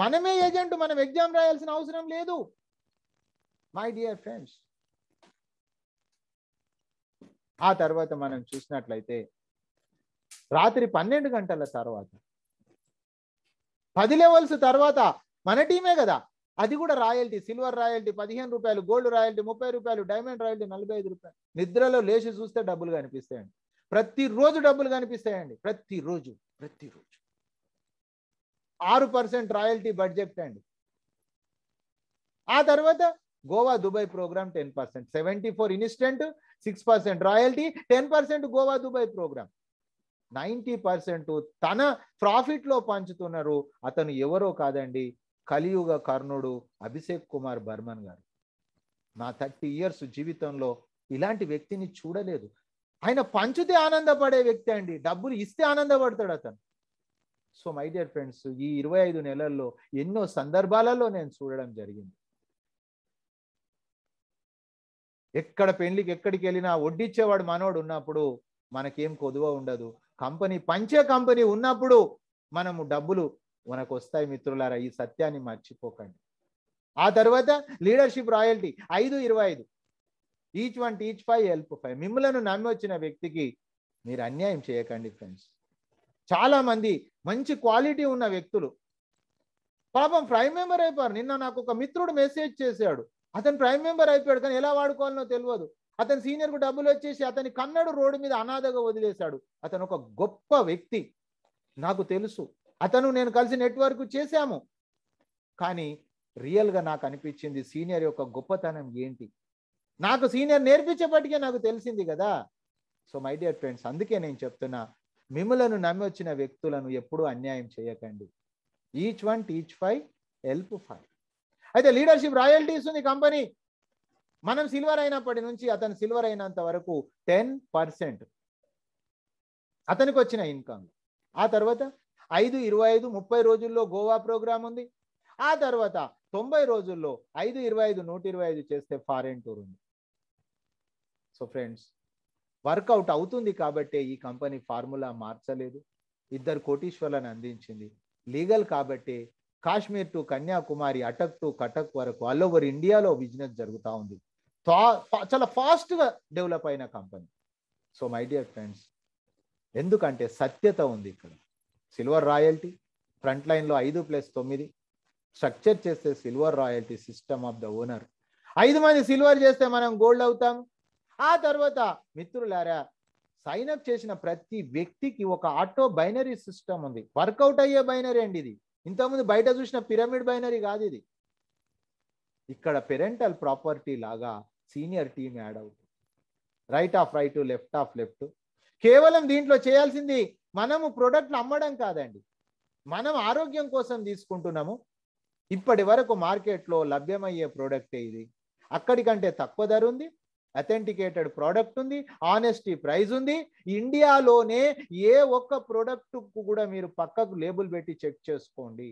మనమే ఏజెంట్ మనం ఎగ్జామ్ రాయాల్సిన అవసరం లేదు మై డియర్ ఫ్రెండ్స్ ఆ తర్వాత మనం చూసినట్లయితే రాత్రి పన్నెండు గంటల తర్వాత పది లెవెల్స్ తర్వాత మన టీమే కదా అది కూడా రాయల్టీ సిల్వర్ రాయల్టీ పదిహేను రూపాయలు గోల్డ్ రాయల్టీ ముప్పై రూపాయలు డైమండ్ రాయల్టీ నలభై ఐదు రూపాయలు నిద్రలో లేచి చూస్తే డబ్బులు కనిపిస్తాయండి ప్రతిరోజు డబ్బులు కనిపిస్తాయండి ప్రతిరోజు ప్రతిరోజు ఆరు పర్సెంట్ రాయల్టీ బడ్జెట్ అండి ఆ తర్వాత Goa Dubai programme ten percent seventy four instant six percent royalty ten percent Goa Dubai programme ninety percent తన ప్రాఫిట్లో పంచుతున్నారు అతను ఎవరో కాదండి కలియుగ కర్ణుడు అభిషేక్ కుమార్ బర్మన్ గారు నా థర్టీ ఇయర్స్ జీవితంలో ఇలాంటి వ్యక్తిని చూడలేదు ఆయన పంచితే ఆనందపడే వ్యక్తి అండి డబ్బులు ఇస్తే ఆనందపడతాడు అతను సో మై డియర్ ఫ్రెండ్స్ ఈ ఇరవై ఐదు నెలల్లో ఎన్నో సందర్భాలలో నేను చూడడం జరిగింది ఎక్కడ పెళ్లికి ఎక్కడికి వెళ్ళినా వడ్డిచ్చేవాడు మనోడు ఉన్నప్పుడు మనకేం కొదువ ఉండదు కంపెనీ పంచే కంపెనీ ఉన్నప్పుడు మనము డబ్బులు మనకు వస్తాయి మిత్రులారా ఈ సత్యాన్ని మర్చిపోకండి ఆ తర్వాత లీడర్షిప్ రాయల్టీ ఐదు ఇరవై ఐదు each one teach five help five మిమ్మలను నమ్మి వచ్చిన వ్యక్తికి మీరు అన్యాయం చేయకండి ఫ్రెండ్స్ చాలామంది మంచి క్వాలిటీ ఉన్న వ్యక్తులు పాపం ప్రైమ్ మెంబర్ అయిపోయారు నిన్న నాకు ఒక మిత్రుడు మెసేజ్ చేశాడు అతను ప్రైమ్ మెంబర్ అయిపోయాడు కానీ ఎలా వాడుకోవాలనో తెలియదు అతని సీనియర్కు డబ్బులు వచ్చేసి అతని కన్నడు రోడ్డు మీద అనాథగా వదిలేశాడు అతను ఒక గొప్ప వ్యక్తి నాకు తెలుసు అతను నేను కలిసి నెట్వర్క్ చేశాము కానీ రియల్గా నాకు అనిపించింది సీనియర్ యొక్క గొప్పతనం ఏంటి నాకు సీనియర్ నేర్పించేపటికే నాకు తెలిసింది కదా సో మై డియర్ ఫ్రెండ్స్ అందుకే నేను చెప్తున్నా మిమ్మలను నమ్మి వచ్చిన వ్యక్తులను ఎప్పుడూ అన్యాయం చేయకండి each one teach five help five అయితే లీడర్షిప్ రాయల్టీస్ ఉంది కంపెనీ మనం సిల్వర్ అయినప్పటి నుంచి అతను సిల్వర్ అయినంత వరకు టెన్ పర్సెంట్ అతనికి వచ్చిన ఇన్కమ్ ఆ తర్వాత ఐదు ఇరవై ఐదు ముప్పై రోజుల్లో గోవా ప్రోగ్రామ్ ఉంది ఆ తర్వాత తొంభై రోజుల్లో ఐదు ఇరవై ఐదు నూట ఇరవై ఐదు చేస్తే ఫారెన్ టూర్ ఉంది సో ఫ్రెండ్స్ వర్కౌట్ అవుతుంది కాబట్టి ఈ కంపెనీ ఫార్ములా మార్చలేదు ఇద్దరు కోటీశ్వర్లను అందించింది లీగల్ కాబట్టి కాశ్మీర్ టు కన్యాకుమారి అటక్ టు కటక్ వరకు ఆల్ ఓవర్ ఇండియాలో బిజినెస్ జరుగుతూ ఉంది చాలా ఫాస్ట్గా డెవలప్ అయిన company so my dear friends ఎందుకంటే సత్యత ఉంది ఇక్కడ సిల్వర్ రాయల్టీ ఫ్రంట్ లైన్లో ఐదు ప్లస్ తొమ్మిది స్ట్రక్చర్ చేస్తే silver royalty system of the owner ఐదు మంది సిల్వర్ చేస్తే మనం గోల్డ్ అవుతాము ఆ తర్వాత మిత్రులారా సైన్ అప్ చేసిన ప్రతి వ్యక్తికి ఒక ఆటో బైనరీ సిస్టమ్ ఉంది వర్కౌట్ అయ్యే బైనరీ అండి ఇది ఇంతకుముందు బయట చూసిన పిరమిడ్ బైనరీ కాదు ఇది ఇక్కడ పెరెంటల్ ప్రాపర్టీ లాగా సీనియర్ టీం యాడ్ అవుతుంది right of right left of left కేవలం దీంట్లో చేయాల్సింది మనము ప్రొడక్ట్లు అమ్మడం కాదండి మనం ఆరోగ్యం కోసం తీసుకుంటున్నాము ఇప్పటి వరకు మార్కెట్లో లభ్యమయ్యే ప్రోడక్టే ఇది అక్కడికంటే తక్కువ ధర ఉంది అథెంటికేటెడ్ ప్రోడక్ట్ ఉంది ఆనెస్టీ ప్రైజ్ ఉంది ఇండియాలోనే ఏ ఒక్క ప్రోడక్ట్ కూడా మీరు పక్కకు లేబుల్ పెట్టి చెక్ చేసుకోండి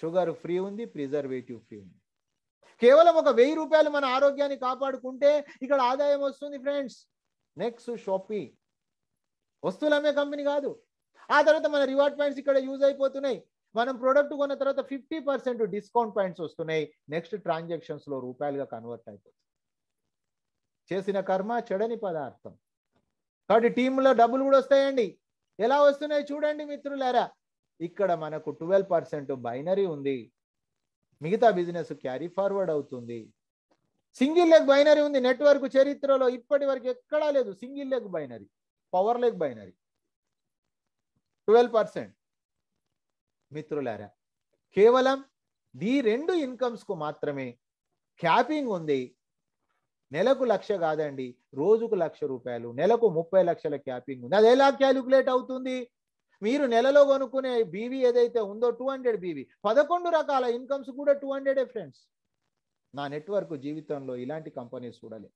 షుగర్ ఫ్రీ ఉంది ప్రిజర్వేటివ్ ఫ్రీ ఉంది కేవలం ఒక వెయ్యి రూపాయలు మన ఆరోగ్యాన్ని కాపాడుకుంటే ఇక్కడ ఆదాయం వస్తుంది ఫ్రెండ్స్ నెక్స్ట్ షాపింగ్ వస్తువులు అమ్మే కంపెనీ కాదు ఆ తర్వాత మన రివార్డ్ పాయింట్స్ ఇక్కడ యూజ్ అయిపోతున్నాయి మనం ప్రోడక్ట్ కొన్న తర్వాత ఫిఫ్టీ పర్సెంట్ డిస్కౌంట్ పాయింట్స్ వస్తున్నాయి నెక్స్ట్ ట్రాన్సాక్షన్స్లో రూపాయలుగా కన్వర్ట్ అయిపోతుంది చేసిన కర్మ చెడని పదార్థం కాబట్టి టీంలో డబ్బులు కూడా వస్తాయండి ఎలా వస్తున్నాయి చూడండి మిత్రులారా ఇక్కడ మనకు ట్వెల్వ్ పర్సెంట్ బైనరీ ఉంది మిగతా బిజినెస్ క్యారీ ఫార్వర్డ్ అవుతుంది సింగిల్ లెగ్ బైనరీ ఉంది నెట్వర్క్ చరిత్రలో ఇప్పటి వరకు ఎక్కడా లేదు single leg binary power leg binary twelve percent మిత్రులారా కేవలం ఈ రెండు ఇన్కమ్స్కు మాత్రమే క్యాపింగ్ ఉంది నెలకు లక్ష కాదండి రోజుకు లక్ష రూపాయలు నెలకు ముప్పై లక్షల క్యాపింగ్ ఉంది అది ఎలా క్యాలిక్యులేట్ అవుతుంది మీరు నెలలో కొనుక్కునే బీవీ ఏదైతే ఉందో టూ హండ్రెడ్ బీవీ పదకొండు రకాల ఇన్కమ్స్ కూడా టూ హండ్రెడే ఫ్రెండ్స్ నా నెట్వర్క్ జీవితంలో ఇలాంటి కంపెనీస్ చూడలే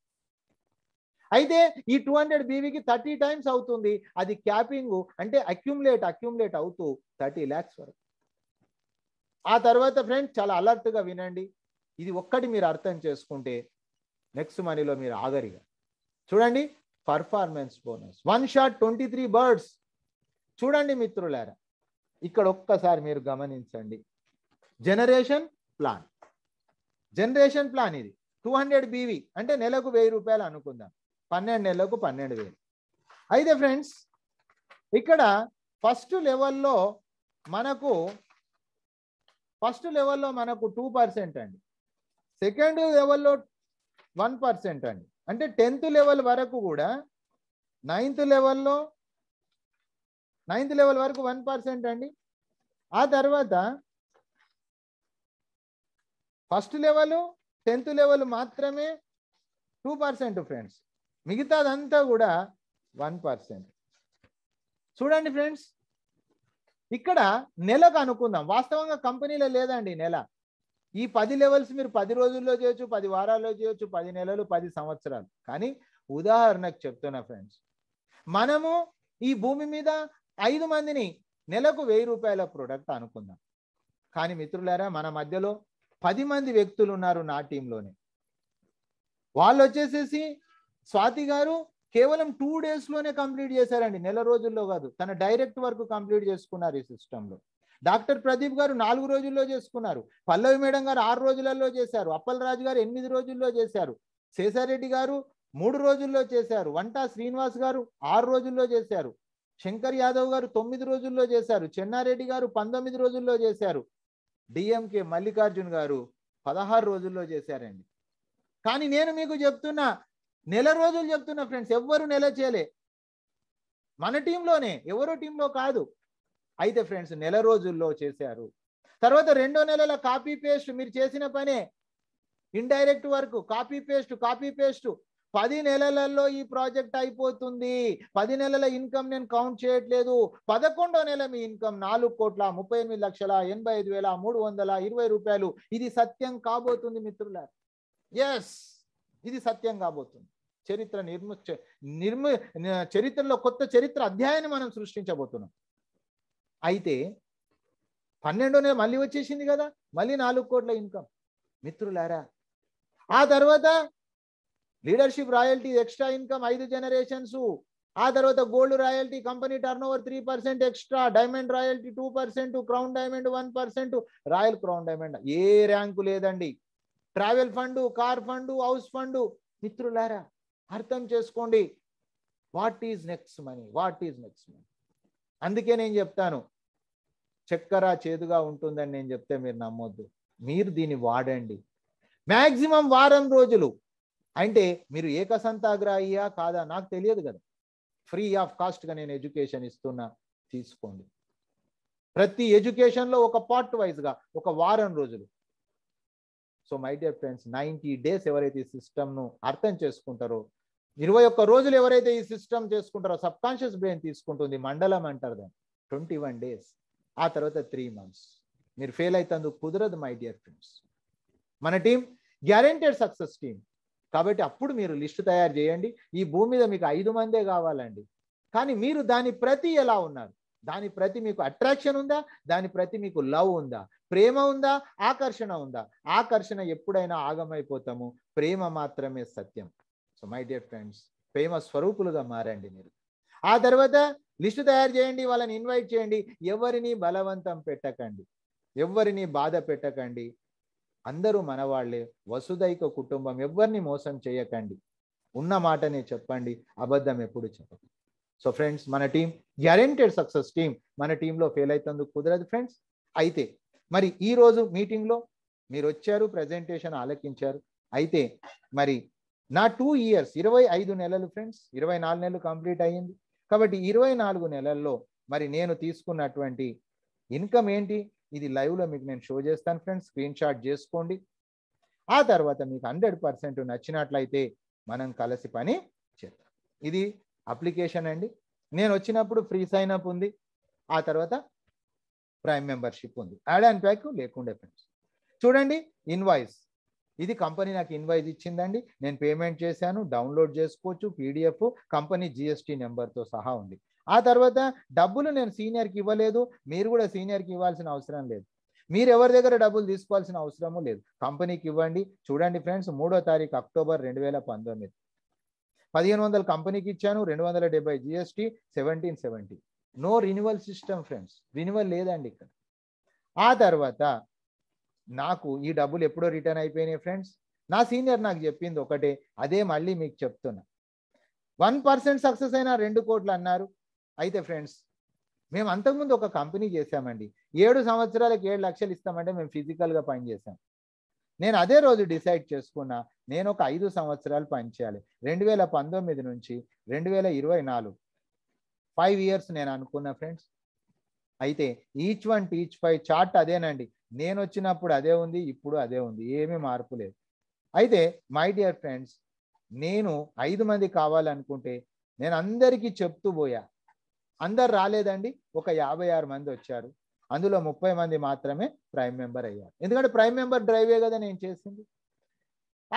అయితే ఈ టూ హండ్రెడ్ బీవీకి థర్టీ టైమ్స్ అవుతుంది అది క్యాపింగ్ అంటే అక్యుములేట్ అక్యుములేట్ అవుతూ థర్టీ ల్యాక్స్ వరకు ఆ తర్వాత ఫ్రెండ్స్ చాలా అలర్ట్గా వినండి ఇది ఒక్కటి మీరు అర్థం చేసుకుంటే నెక్స్ట్ మనీలో మీరు ఆగరిగా చూడండి performance bonus one shot twenty three birds చూడండి మిత్రులారా ఇక్కడ ఒక్కసారి మీరు గమనించండి జనరేషన్ ప్లాన్ జనరేషన్ ప్లాన్ ఇది టూ హండ్రెడ్ బీవీ అంటే నెలకు వెయ్యి రూపాయలు అనుకుందాం పన్నెండు నెలలకు పన్నెండు వేలు అయితే ఫ్రెండ్స్ ఇక్కడ ఫస్ట్ లెవెల్లో మనకు ఫస్ట్ లెవెల్లో మనకు టూ పర్సెంట్ అండి సెకండ్ లెవెల్లో వన్ పర్సెంట్ అండి అంటే టెన్త్ లెవెల్ వరకు కూడా నైన్త్ లెవెల్లో నైన్త్ లెవెల్ వరకు వన్ పర్సెంట్ అండి ఆ తర్వాత ఫస్ట్ లెవెల్ టెన్త్ లెవెల్ మాత్రమే టూ పర్సెంట్ ఫ్రెండ్స్ మిగతాదంతా కూడా వన్ పర్సెంట్ చూడండి ఫ్రెండ్స్ ఇక్కడ నెలకు అనుకుందాం వాస్తవంగా కంపెనీలో లేదండి నెల ఈ పది లెవెల్స్ మీరు పది రోజుల్లో చేయొచ్చు పది వారాల్లో చేయొచ్చు పది నెలలు పది సంవత్సరాలు కానీ ఉదాహరణకు చెప్తున్నా ఫ్రెండ్స్ మనము ఈ భూమి మీద ఐదు మందిని నెలకు వెయ్యి రూపాయల ప్రోడక్ట్ అనుకుందాం కానీ మిత్రులారా మన మధ్యలో పది మంది వ్యక్తులు ఉన్నారు నా టీంలోనే వాళ్ళు వచ్చేసేసి స్వాతి గారు కేవలం టూ డేస్లోనే కంప్లీట్ చేశారండి నెల రోజుల్లో కాదు తన డైరెక్ట్ వర్క్ కంప్లీట్ చేసుకున్నారు ఈ సిస్టంలో డాక్టర్ ప్రదీప్ గారు నాలుగు రోజుల్లో చేసుకున్నారు పల్లవి మేడం గారు ఆరు రోజులలో చేశారు అప్పలరాజు గారు ఎనిమిది రోజుల్లో చేశారు శేషారెడ్డి గారు మూడు రోజుల్లో చేశారు వంటా శ్రీనివాస్ గారు ఆరు రోజుల్లో చేశారు శంకర్ యాదవ్ గారు తొమ్మిది రోజుల్లో చేశారు చెన్నారెడ్డి గారు పంతొమ్మిది రోజుల్లో చేశారు డిఎంకే మల్లికార్జున్ గారు పదహారు రోజుల్లో చేశారండి కానీ నేను మీకు చెప్తున్నా నెల రోజులు చెప్తున్నా ఫ్రెండ్స్ ఎవ్వరు నెల చేయలే మన టీంలోనే ఎవరో టీంలో కాదు అయితే ఫ్రెండ్స్ నెల రోజుల్లో చేశారు తర్వాత రెండో నెలల కాపీ పేస్ట్ మీరు చేసిన పనే indirect work copy paste copy paste పది నెలలలో ఈ ప్రాజెక్ట్ అయిపోతుంది పది నెలల ఇన్కమ్ నేను కౌంట్ చేయట్లేదు పదకొండో నెల మీ ఇన్కమ్ నాలుగు కోట్ల ముప్పై ఎనిమిది లక్షల ఎనభై ఐదు వేల మూడు వందల ఇరవై రూపాయలు ఇది సత్యం కాబోతుంది మిత్రుల ఎస్ ఇది సత్యం కాబోతుంది చరిత్ర నిర్మ నిర్ము చరిత్రలో కొత్త చరిత్ర అధ్యాయాన్ని మనం సృష్టించబోతున్నాం అయితే పన్నెండునే మళ్ళీ వచ్చేసింది కదా మళ్ళీ నాలుగు కోట్ల ఇన్కమ్ మిత్రులారా ఆ తర్వాత లీడర్షిప్ రాయల్టీ ఎక్స్ట్రా ఇన్కమ్ ఐదు జనరేషన్స్ ఆ తర్వాత gold royalty company turn over three percent extra diamond royalty two percent crown diamond one percent royal crown diamond ఏ ర్యాంకు లేదండి travel fund car fund house fund మిత్రులారా అర్థం చేసుకోండి what is next money what is next money అందుకే నేను చెప్తాను చక్కెర చేదుగా ఉంటుందని నేను చెప్తే మీరు నమ్మొద్దు మీరు దీన్ని వాడండి మ్యాక్సిమం వారం రోజులు అంటే మీరు అయ్యా కాదా నాకు తెలియదు కదా ఫ్రీ ఆఫ్ కాస్ట్గా నేను ఎడ్యుకేషన్ ఇస్తున్నా తీసుకోండి ప్రతి ఎడ్యుకేషన్లో ఒక పార్ట్ వైజ్గా ఒక వారం రోజులు so my dear friends ninety days ఎవరైతే ఈ సిస్టమ్ను అర్థం చేసుకుంటారో ఇరవై ఒక్క రోజులు ఎవరైతే ఈ సిస్టమ్ చేసుకుంటారో సబ్కాన్షియస్ బ్రెయిన్ తీసుకుంటుంది మండలం అంటారు దాన్ని ట్వంటీ వన్ డేస్ ఆ తర్వాత త్రీ మంత్స్ మీరు ఫెయిల్ అవుతందుకు కుదరదు మై డియర్ ఫ్రెండ్స్ మన టీం గ్యారెంటెడ్ సక్సెస్ టీం కాబట్టి అప్పుడు మీరు లిస్టు తయారు చేయండి ఈ భూమి మీద మీకు ఐదు మందే కావాలండి కానీ మీరు దాని ప్రతి ఎలా ఉన్నారు దాని ప్రతి మీకు అట్రాక్షన్ ఉందా దాని ప్రతి మీకు లవ్ ఉందా ప్రేమ ఉందా ఆకర్షణ ఉందా ఆకర్షణ ఎప్పుడైనా ఆగమైపోతాము ప్రేమ మాత్రమే సత్యం సో మై డియర్ ఫ్రెండ్స్ ప్రేమ స్వరూపులుగా మారండి మీరు ఆ తర్వాత లిస్టు తయారు చేయండి వాళ్ళని ఇన్వైట్ చేయండి ఎవరిని బలవంతం పెట్టకండి ఎవరిని బాధ పెట్టకండి అందరూ మనవాళ్లే వసుదైక కుటుంబం ఎవరిని మోసం చేయకండి ఉన్న మాటనే చెప్పండి అబద్ధం ఎప్పుడు చెప్పకండి సో ఫ్రెండ్స్ మన టీం గ్యారెంటెడ్ సక్సెస్ టీం మన టీంలో ఫెయిల్ అవుతుందుకు కుదరదు ఫ్రెండ్స్ అయితే మరి ఈరోజు మీటింగ్లో మీరు వచ్చారు ప్రజెంటేషన్ ఆలకించారు అయితే మరి నా టూ ఇయర్స్ ఇరవై ఐదు నెలలు ఫ్రెండ్స్ ఇరవై నాలుగు నెలలు కంప్లీట్ అయ్యింది కాబట్టి ఇరవై నాలుగు నెలల్లో మరి నేను తీసుకున్నటువంటి ఇన్కమ్ ఏంటి ఇది లైవ్లో మీకు నేను షో చేస్తాను ఫ్రెండ్స్ స్క్రీన్ షాట్ చేసుకోండి ఆ తర్వాత మీకు హండ్రెడ్ పర్సెంట్ నచ్చినట్లయితే మనం కలిసి పని చేద్దాం ఇది అప్లికేషన్ అండి నేను వచ్చినప్పుడు ఫ్రీ సైన్ అప్ ఉంది ఆ తర్వాత ప్రైమ్ మెంబర్షిప్ ఉంది యాడ్ అండ్ ప్యాక్ లేకుండా ఫ్రెండ్స్ చూడండి ఇన్వాయిస్ ఇది కంపెనీ నాకు ఇన్వాయిస్ ఇచ్చిందండి నేను పేమెంట్ చేశాను డౌన్లోడ్ చేసుకోవచ్చు పీడిఎఫ్ కంపెనీ జిఎస్టీ నెంబర్తో సహా ఉంది ఆ తర్వాత డబ్బులు నేను సీనియర్కి ఇవ్వలేదు మీరు కూడా సీనియర్కి ఇవ్వాల్సిన అవసరం లేదు మీరు ఎవరి దగ్గర డబ్బులు తీసుకోవాల్సిన అవసరము లేదు కంపెనీకి ఇవ్వండి చూడండి ఫ్రెండ్స్ మూడో తారీఖు అక్టోబర్ రెండు వేల పంతొమ్మిది పదిహేను వందల కంపెనీకి ఇచ్చాను రెండు వందల డెబ్బై GST seventeen seventy no renewal system friends renewal లేదండి ఇక్కడ ఆ తర్వాత నాకు ఈ డబ్బులు ఎప్పుడో రిటర్న్ అయిపోయినాయి ఫ్రెండ్స్ నా సీనియర్ నాకు చెప్పింది ఒకటే అదే మళ్ళీ మీకు చెప్తున్నా వన్ పర్సెంట్ సక్సెస్ అయినా రెండు కోట్లు అన్నారు అయితే ఫ్రెండ్స్ మేము అంతకుముందు ఒక కంపెనీ చేశామండి ఏడు సంవత్సరాలకు ఏడు లక్షలు ఇస్తామంటే మేము ఫిజికల్గా పనిచేసాం నేను అదే రోజు డిసైడ్ చేసుకున్నా నేను ఒక ఐదు సంవత్సరాలు పనిచేయాలి రెండు వేల పంతొమ్మిది నుంచి రెండు వేల ఇరవై నాలుగు ఫైవ్ ఇయర్స్ నేను అనుకున్నా ఫ్రెండ్స్ అయితే each one teach five chart అదేనండి నేను వచ్చినప్పుడు అదే ఉంది ఇప్పుడు అదే ఉంది ఏమీ మార్పు లేదు అయితే మై డియర్ ఫ్రెండ్స్ నేను ఐదు మంది కావాలనుకుంటే నేను అందరికీ చెప్తూ పోయా అందరు రాలేదండి ఒక యాభై ఆరు మంది వచ్చారు అందులో ముప్పై మంది మాత్రమే ప్రైమ్ మెంబర్ అయ్యారు ఎందుకంటే ప్రైమ్ మెంబర్ డ్రైవే కదా నేను చేసింది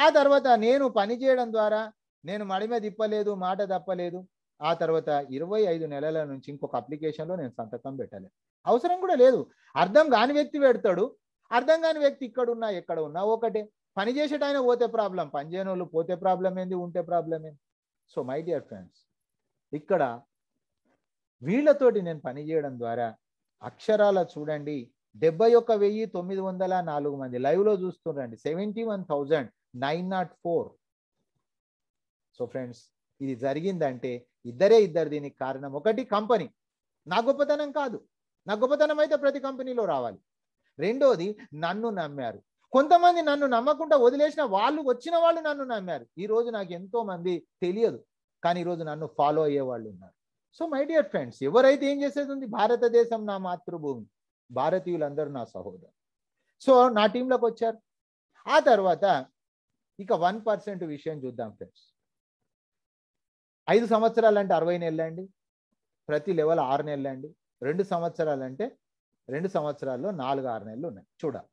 ఆ తర్వాత నేను పని చేయడం ద్వారా నేను మడిమ తిప్పలేదు మాట తప్పలేదు ఆ తర్వాత ఇరవై ఐదు నెలల నుంచి ఇంకొక అప్లికేషన్లో నేను సంతకం పెట్టాలి అవసరం కూడా లేదు అర్థం కాని వ్యక్తి పెడతాడు అర్థం కాని వ్యక్తి ఇక్కడ ఉన్నా ఎక్కడ ఉన్నా ఒకటే పని చేసేటైనా పోతే ప్రాబ్లం పని చేయని వాళ్ళు పోతే ప్రాబ్లం ఏంది ఉంటే ప్రాబ్లం ఏంది సో మై డియర్ ఫ్రెండ్స్ ఇక్కడ వీళ్ళతోటి నేను పని చేయడం ద్వారా అక్షరాల చూడండి డెబ్బై ఒక్క వెయ్యి తొమ్మిది వందల నాలుగు మంది లైవ్లో చూస్తుండండి seventy one thousand nine not four so friends ఇది జరిగిందంటే ఇద్దరే ఇద్దరు దీనికి కారణం ఒకటి కంపెనీ నా గొప్పతనం కాదు నా గొప్పతనం అయితే ప్రతి కంపెనీలో రావాలి రెండోది నన్ను నమ్మారు కొంతమంది నన్ను నమ్మకుండా వదిలేసిన వాళ్ళు వచ్చిన వాళ్ళు నన్ను నమ్మారు ఈరోజు నాకు ఎంతో మంది తెలియదు కానీ ఈరోజు నన్ను ఫాలో అయ్యే వాళ్ళు ఉన్నారు సో మై డియర్ ఫ్రెండ్స్ ఎవరైతే ఏం చేసేది ఉంది భారతదేశం నా మాతృభూమి భారతీయులందరూ నా సహోదరు సో నా టీంలోకి వచ్చారు ఆ తర్వాత ఇక వన్ పర్సెంట్ విషయం చూద్దాం ఫ్రెండ్స్ ఐదు సంవత్సరాలు అంటే అరవై నెలలు అండి ప్రతి లెవెల్ ఆరు నెలలు అండి రెండు సంవత్సరాలు అంటే రెండు సంవత్సరాల్లో నాలుగు ఆరు నెలలు ఉన్నాయి చూడాలి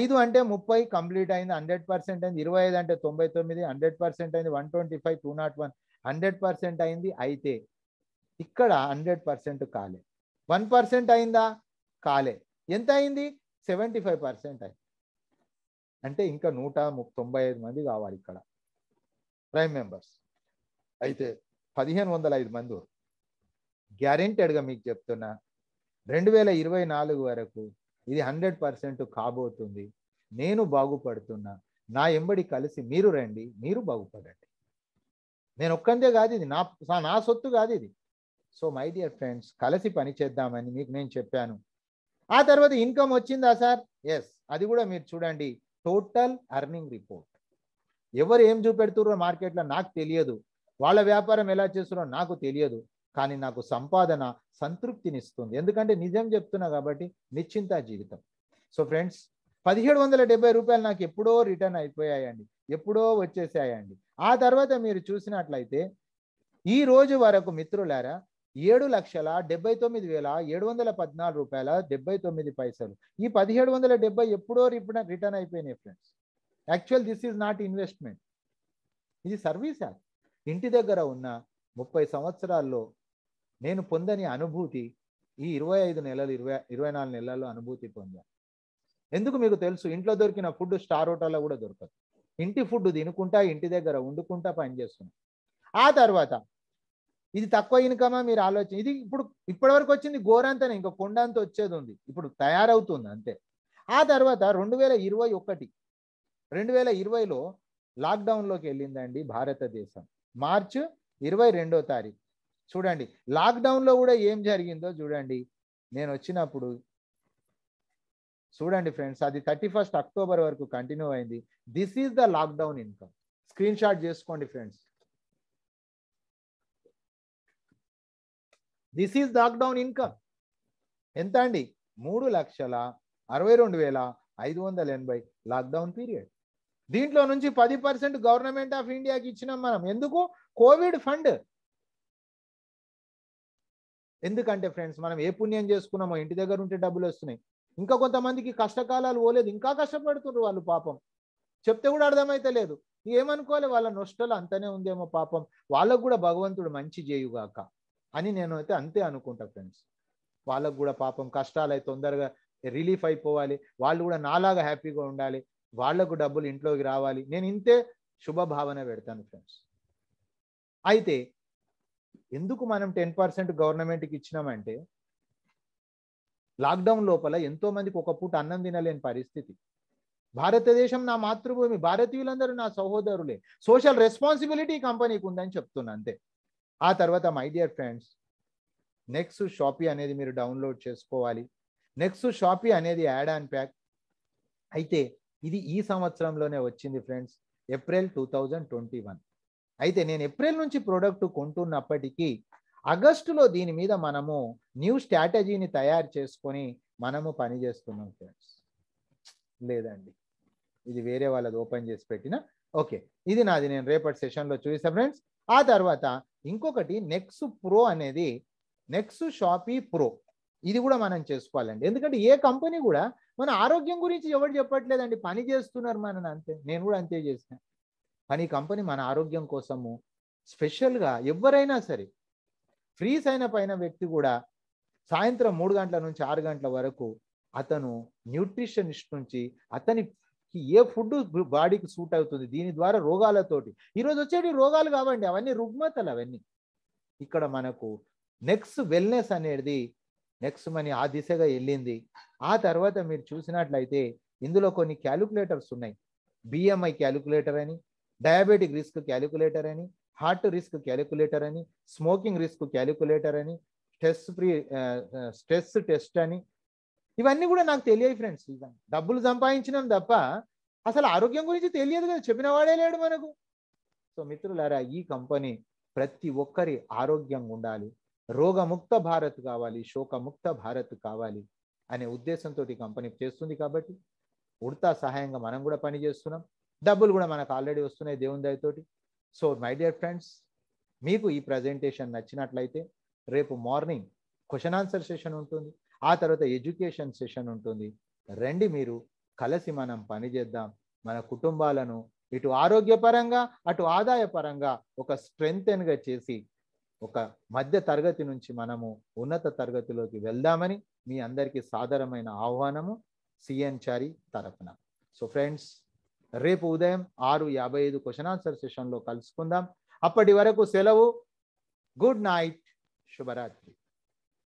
ఐదు అంటే ముప్పై కంప్లీట్ అయింది హండ్రెడ్ పర్సెంట్ అయింది ఇరవై ఐదు అంటే తొంభై తొమ్మిది హండ్రెడ్ పర్సెంట్ అయింది one twenty five two not one hundred percent అయింది అయితే ఇక్కడ హండ్రెడ్ పర్సెంట్ కాలే వన్ పర్సెంట్ అయిందా కాలే ఎంత అయింది సెవెంటీ ఫైవ్ పర్సెంట్ అయింది అంటే ఇంకా నూట తొంభై ఐదు మంది కావాలి ఇక్కడ ప్రైమ్ మెంబర్స్ అయితే పదిహేను వందల ఐదు మంది గ్యారెంటెడ్గా మీకు చెప్తున్నా రెండు వేల ఇరవై నాలుగు వరకు ఇది హండ్రెడ్ పర్సెంట్ కాబోతుంది నేను బాగుపడుతున్నా నా ఎంబడి కలిసి మీరు రండి మీరు బాగుపడండి నేను ఒక్కందే కాదు ఇది నా నా సొత్తు కాదు ఇది సో మై డియర్ ఫ్రెండ్స్ కలిసి పని చేద్దామని మీకు నేను చెప్పాను ఆ తర్వాత ఇన్కమ్ వచ్చిందా సార్ ఎస్ అది కూడా మీరు చూడండి టోటల్ అర్నింగ్ రిపోర్ట్ ఎవరు ఏం చూపెడుతుర్రో మార్కెట్లో నాకు తెలియదు వాళ్ళ వ్యాపారం ఎలా చేస్తున్నారో నాకు తెలియదు కానీ నాకు సంపాదన సంతృప్తినిస్తుంది ఎందుకంటే నిజం చెప్తున్నా కాబట్టి నిశ్చింత జీవితం సో ఫ్రెండ్స్ పదిహేడు వందల డెబ్బై రూపాయలు నాకు ఎప్పుడో రిటర్న్ అయిపోయాయండి ఎప్పుడో వచ్చేసాయండి ఆ తర్వాత మీరు చూసినట్లయితే ఈ రోజు వరకు మిత్రులారా ఏడు లక్షల డెబ్బై తొమ్మిది వేల ఏడు వందల పద్నాలుగు రూపాయల డెబ్బై తొమ్మిది పైసలు ఈ పదిహేడు వందల డెబ్బై ఎప్పుడో రిటర్న్ రిటర్న్ అయిపోయినాయి friends actual this is not investment ఇది సర్వీస్ యాక్ట్ ఇంటి దగ్గర ఉన్న ముప్పై సంవత్సరాల్లో నేను పొందని అనుభూతి ఈ ఇరవై ఐదు నెలలు ఇరవై ఇరవై నాలుగు నెలల్లో అనుభూతి పొందా ఎందుకు మీకు తెలుసు ఇంట్లో దొరికిన ఫుడ్ స్టార్ హోటల్లో కూడా దొరకదు ఇంటి ఫుడ్ తినుకుంటా ఇంటి దగ్గర వండుకుంటా పనిచేస్తున్నా ఆ తర్వాత ఇది తక్కువ ఇన్కమా మీరు ఆలోచన ఇది ఇప్పుడు ఇప్పటివరకు వచ్చింది ఘోరంతనే ఇంకా కొండంత వచ్చేది ఉంది ఇప్పుడు తయారవుతుంది అంతే ఆ తర్వాత రెండు వేల ఇరవై ఒకటి రెండు వేల ఇరవైలో లాక్డౌన్లోకి వెళ్ళిందండి భారతదేశం మార్చ్ ఇరవై రెండో తారీఖు చూడండి లాక్డౌన్లో కూడా ఏం జరిగిందో చూడండి నేను వచ్చినప్పుడు చూడండి ఫ్రెండ్స్ అది థర్టీ ఫస్ట్ అక్టోబర్ వరకు కంటిన్యూ అయింది this is the lockdown income screen shot చేసుకోండి friends this is lockdown income ఎంత అండి మూడు లక్షల అరవై రెండు వేల ఐదు వందల ఎనభై లాక్డౌన్ పీరియడ్ దీంట్లో నుంచి పది పర్సెంట్ గవర్నమెంట్ ఆఫ్ ఇండియాకి ఇచ్చినాం మనం ఎందుకు కోవిడ్ ఫండ్ ఎందుకంటే ఫ్రెండ్స్ మనం ఏ పుణ్యం చేసుకున్నామో ఇంటి దగ్గర ఉంటే డబ్బులు వస్తున్నాయి ఇంకా కొంతమందికి కష్టకాలాలు పోలేదు ఇంకా కష్టపడుతున్నారు వాళ్ళు పాపం చెప్తే కూడా అర్థమైతే లేదు ఏమనుకోవాలి వాళ్ళ నొష్టలు అంతనే ఉందేమో పాపం వాళ్ళకు కూడా భగవంతుడు మంచి చేయుగాక అని నేను అయితే అంతే అనుకుంటా ఫ్రెండ్స్ వాళ్ళకు కూడా పాపం కష్టాలు అయితే తొందరగా రిలీఫ్ అయిపోవాలి వాళ్ళు కూడా నాలాగా హ్యాపీగా ఉండాలి వాళ్లకు డబ్బులు ఇంట్లోకి రావాలి నేను ఇంతే శుభభావన పెడతాను ఫ్రెండ్స్ అయితే ఎందుకు మనం టెన్ పర్సెంట్ గవర్నమెంట్కి ఇచ్చినామంటే లాక్డౌన్ లోపల ఎంతో మందికి ఒక పూట అన్నం తినలేని పరిస్థితి భారతదేశం నా మాతృభూమి భారతీయులందరూ నా సహోదరులే సోషల్ రెస్పాన్సిబిలిటీ కంపెనీకి ఉందని చెప్తున్నా అంతే ఆ తర్వాత my dear friends next Shopee అనేది మీరు డౌన్లోడ్ చేసుకోవాలి నెక్స్ట్ షాపీ అనేది యాడ్ అండ్ ప్యాక్ అయితే ఇది ఈ సంవత్సరంలోనే వచ్చింది friends April two thousand twenty one అయితే నేను ఏప్రిల్ నుంచి ప్రోడక్ట్ కొంటున్నప్పటికీ ఆగస్టులో దీని మీద మనము న్యూ స్ట్రాటజీని తయారు చేసుకొని మనము పని చేస్తున్నాం ఫ్రెండ్స్ లేదండి ఇది వేరే వాళ్ళది ఓపెన్ చేసి పెట్టిన ఓకే ఇది నాది నేను రేపటి సెషన్లో చూసా ఫ్రెండ్స్ ఆ తర్వాత ఇంకొకటి నెక్స్ ప్రో అనేది నెక్స్ షాపీ ప్రో ఇది కూడా మనం చేసుకోవాలండి ఎందుకంటే ఏ కంపెనీ కూడా మన ఆరోగ్యం గురించి ఎవరు చెప్పట్లేదండి పని చేస్తున్నారు మన అంతే నేను కూడా అంతే చేసిన కానీ కంపెనీ మన ఆరోగ్యం కోసము స్పెషల్గా ఎవరైనా సరే ఫ్రీస్ అయిన పైన వ్యక్తి కూడా సాయంత్రం మూడు గంటల నుంచి ఆరు గంటల వరకు అతను న్యూట్రిషనిస్ట్ నుంచి అతని ఏ ఫుడ్ బాడీకి సూట్ అవుతుంది దీని ద్వారా రోగాలతోటి ఈరోజు వచ్చేటి రోగాలు కావండి అవన్నీ రుగ్మతలు అవన్నీ ఇక్కడ మనకు నెక్స్ట్ వెల్నెస్ అనేది నెక్స్ట్ మనీ ఆ దిశగా వెళ్ళింది ఆ తర్వాత మీరు చూసినట్లయితే ఇందులో కొన్ని క్యాలిక్యులేటర్స్ ఉన్నాయి బిఎంఐ క్యాలిక్యులేటర్ అని డయాబెటిక్ రిస్క్ క్యాలిక్యులేటర్ అని హార్ట్ రిస్క్ క్యాలిక్యులేటర్ అని స్మోకింగ్ రిస్క్ క్యాలిక్యులేటర్ అని స్ట్రెస్ ఫ్రీ స్ట్రెస్ టెస్ట్ అని ఇవన్నీ కూడా నాకు తెలియదు ఫ్రెండ్స్ ఇవన్నీ డబ్బులు సంపాదించినాం తప్ప అసలు ఆరోగ్యం గురించి తెలియదు కదా చెప్పిన వాడే లేడు మనకు సో మిత్రులారా ఈ కంపెనీ ప్రతి ఒక్కరి ఆరోగ్యంగా ఉండాలి రోగముక్త భారత్ కావాలి శోకముక్త భారత్ కావాలి అనే ఉద్దేశంతో కంపెనీ చేస్తుంది కాబట్టి ఉడతా సహాయంగా మనం కూడా పని చేస్తున్నాం డబ్బులు కూడా మనకు ఆల్రెడీ వస్తున్నాయి దేవుని దయతోటి సో మై డియర్ ఫ్రెండ్స్ మీకు ఈ ప్రజెంటేషన్ నచ్చినట్లయితే రేపు మార్నింగ్ క్వశ్చన్ ఆన్సర్ సెషన్ ఉంటుంది ఆ తర్వాత ఎడ్యుకేషన్ సెషన్ ఉంటుంది రండి మీరు కలిసి మనం పనిచేద్దాం మన కుటుంబాలను ఇటు ఆరోగ్యపరంగా అటు ఆదాయపరంగా ఒక స్ట్రెంగ్తెన్గా చేసి ఒక మధ్య తరగతి నుంచి మనము ఉన్నత తరగతిలోకి వెళ్దామని మీ అందరికీ సాదరమైన ఆహ్వానము సిఎన్ చారి తరఫున సో ఫ్రెండ్స్ రేపు ఉదయం ఆరు యాభై ఐదు క్వశ్చన్ ఆన్సర్ సెషన్లో కలుసుకుందాం అప్పటి వరకు సెలవు గుడ్ నైట్ శుభరాత్రి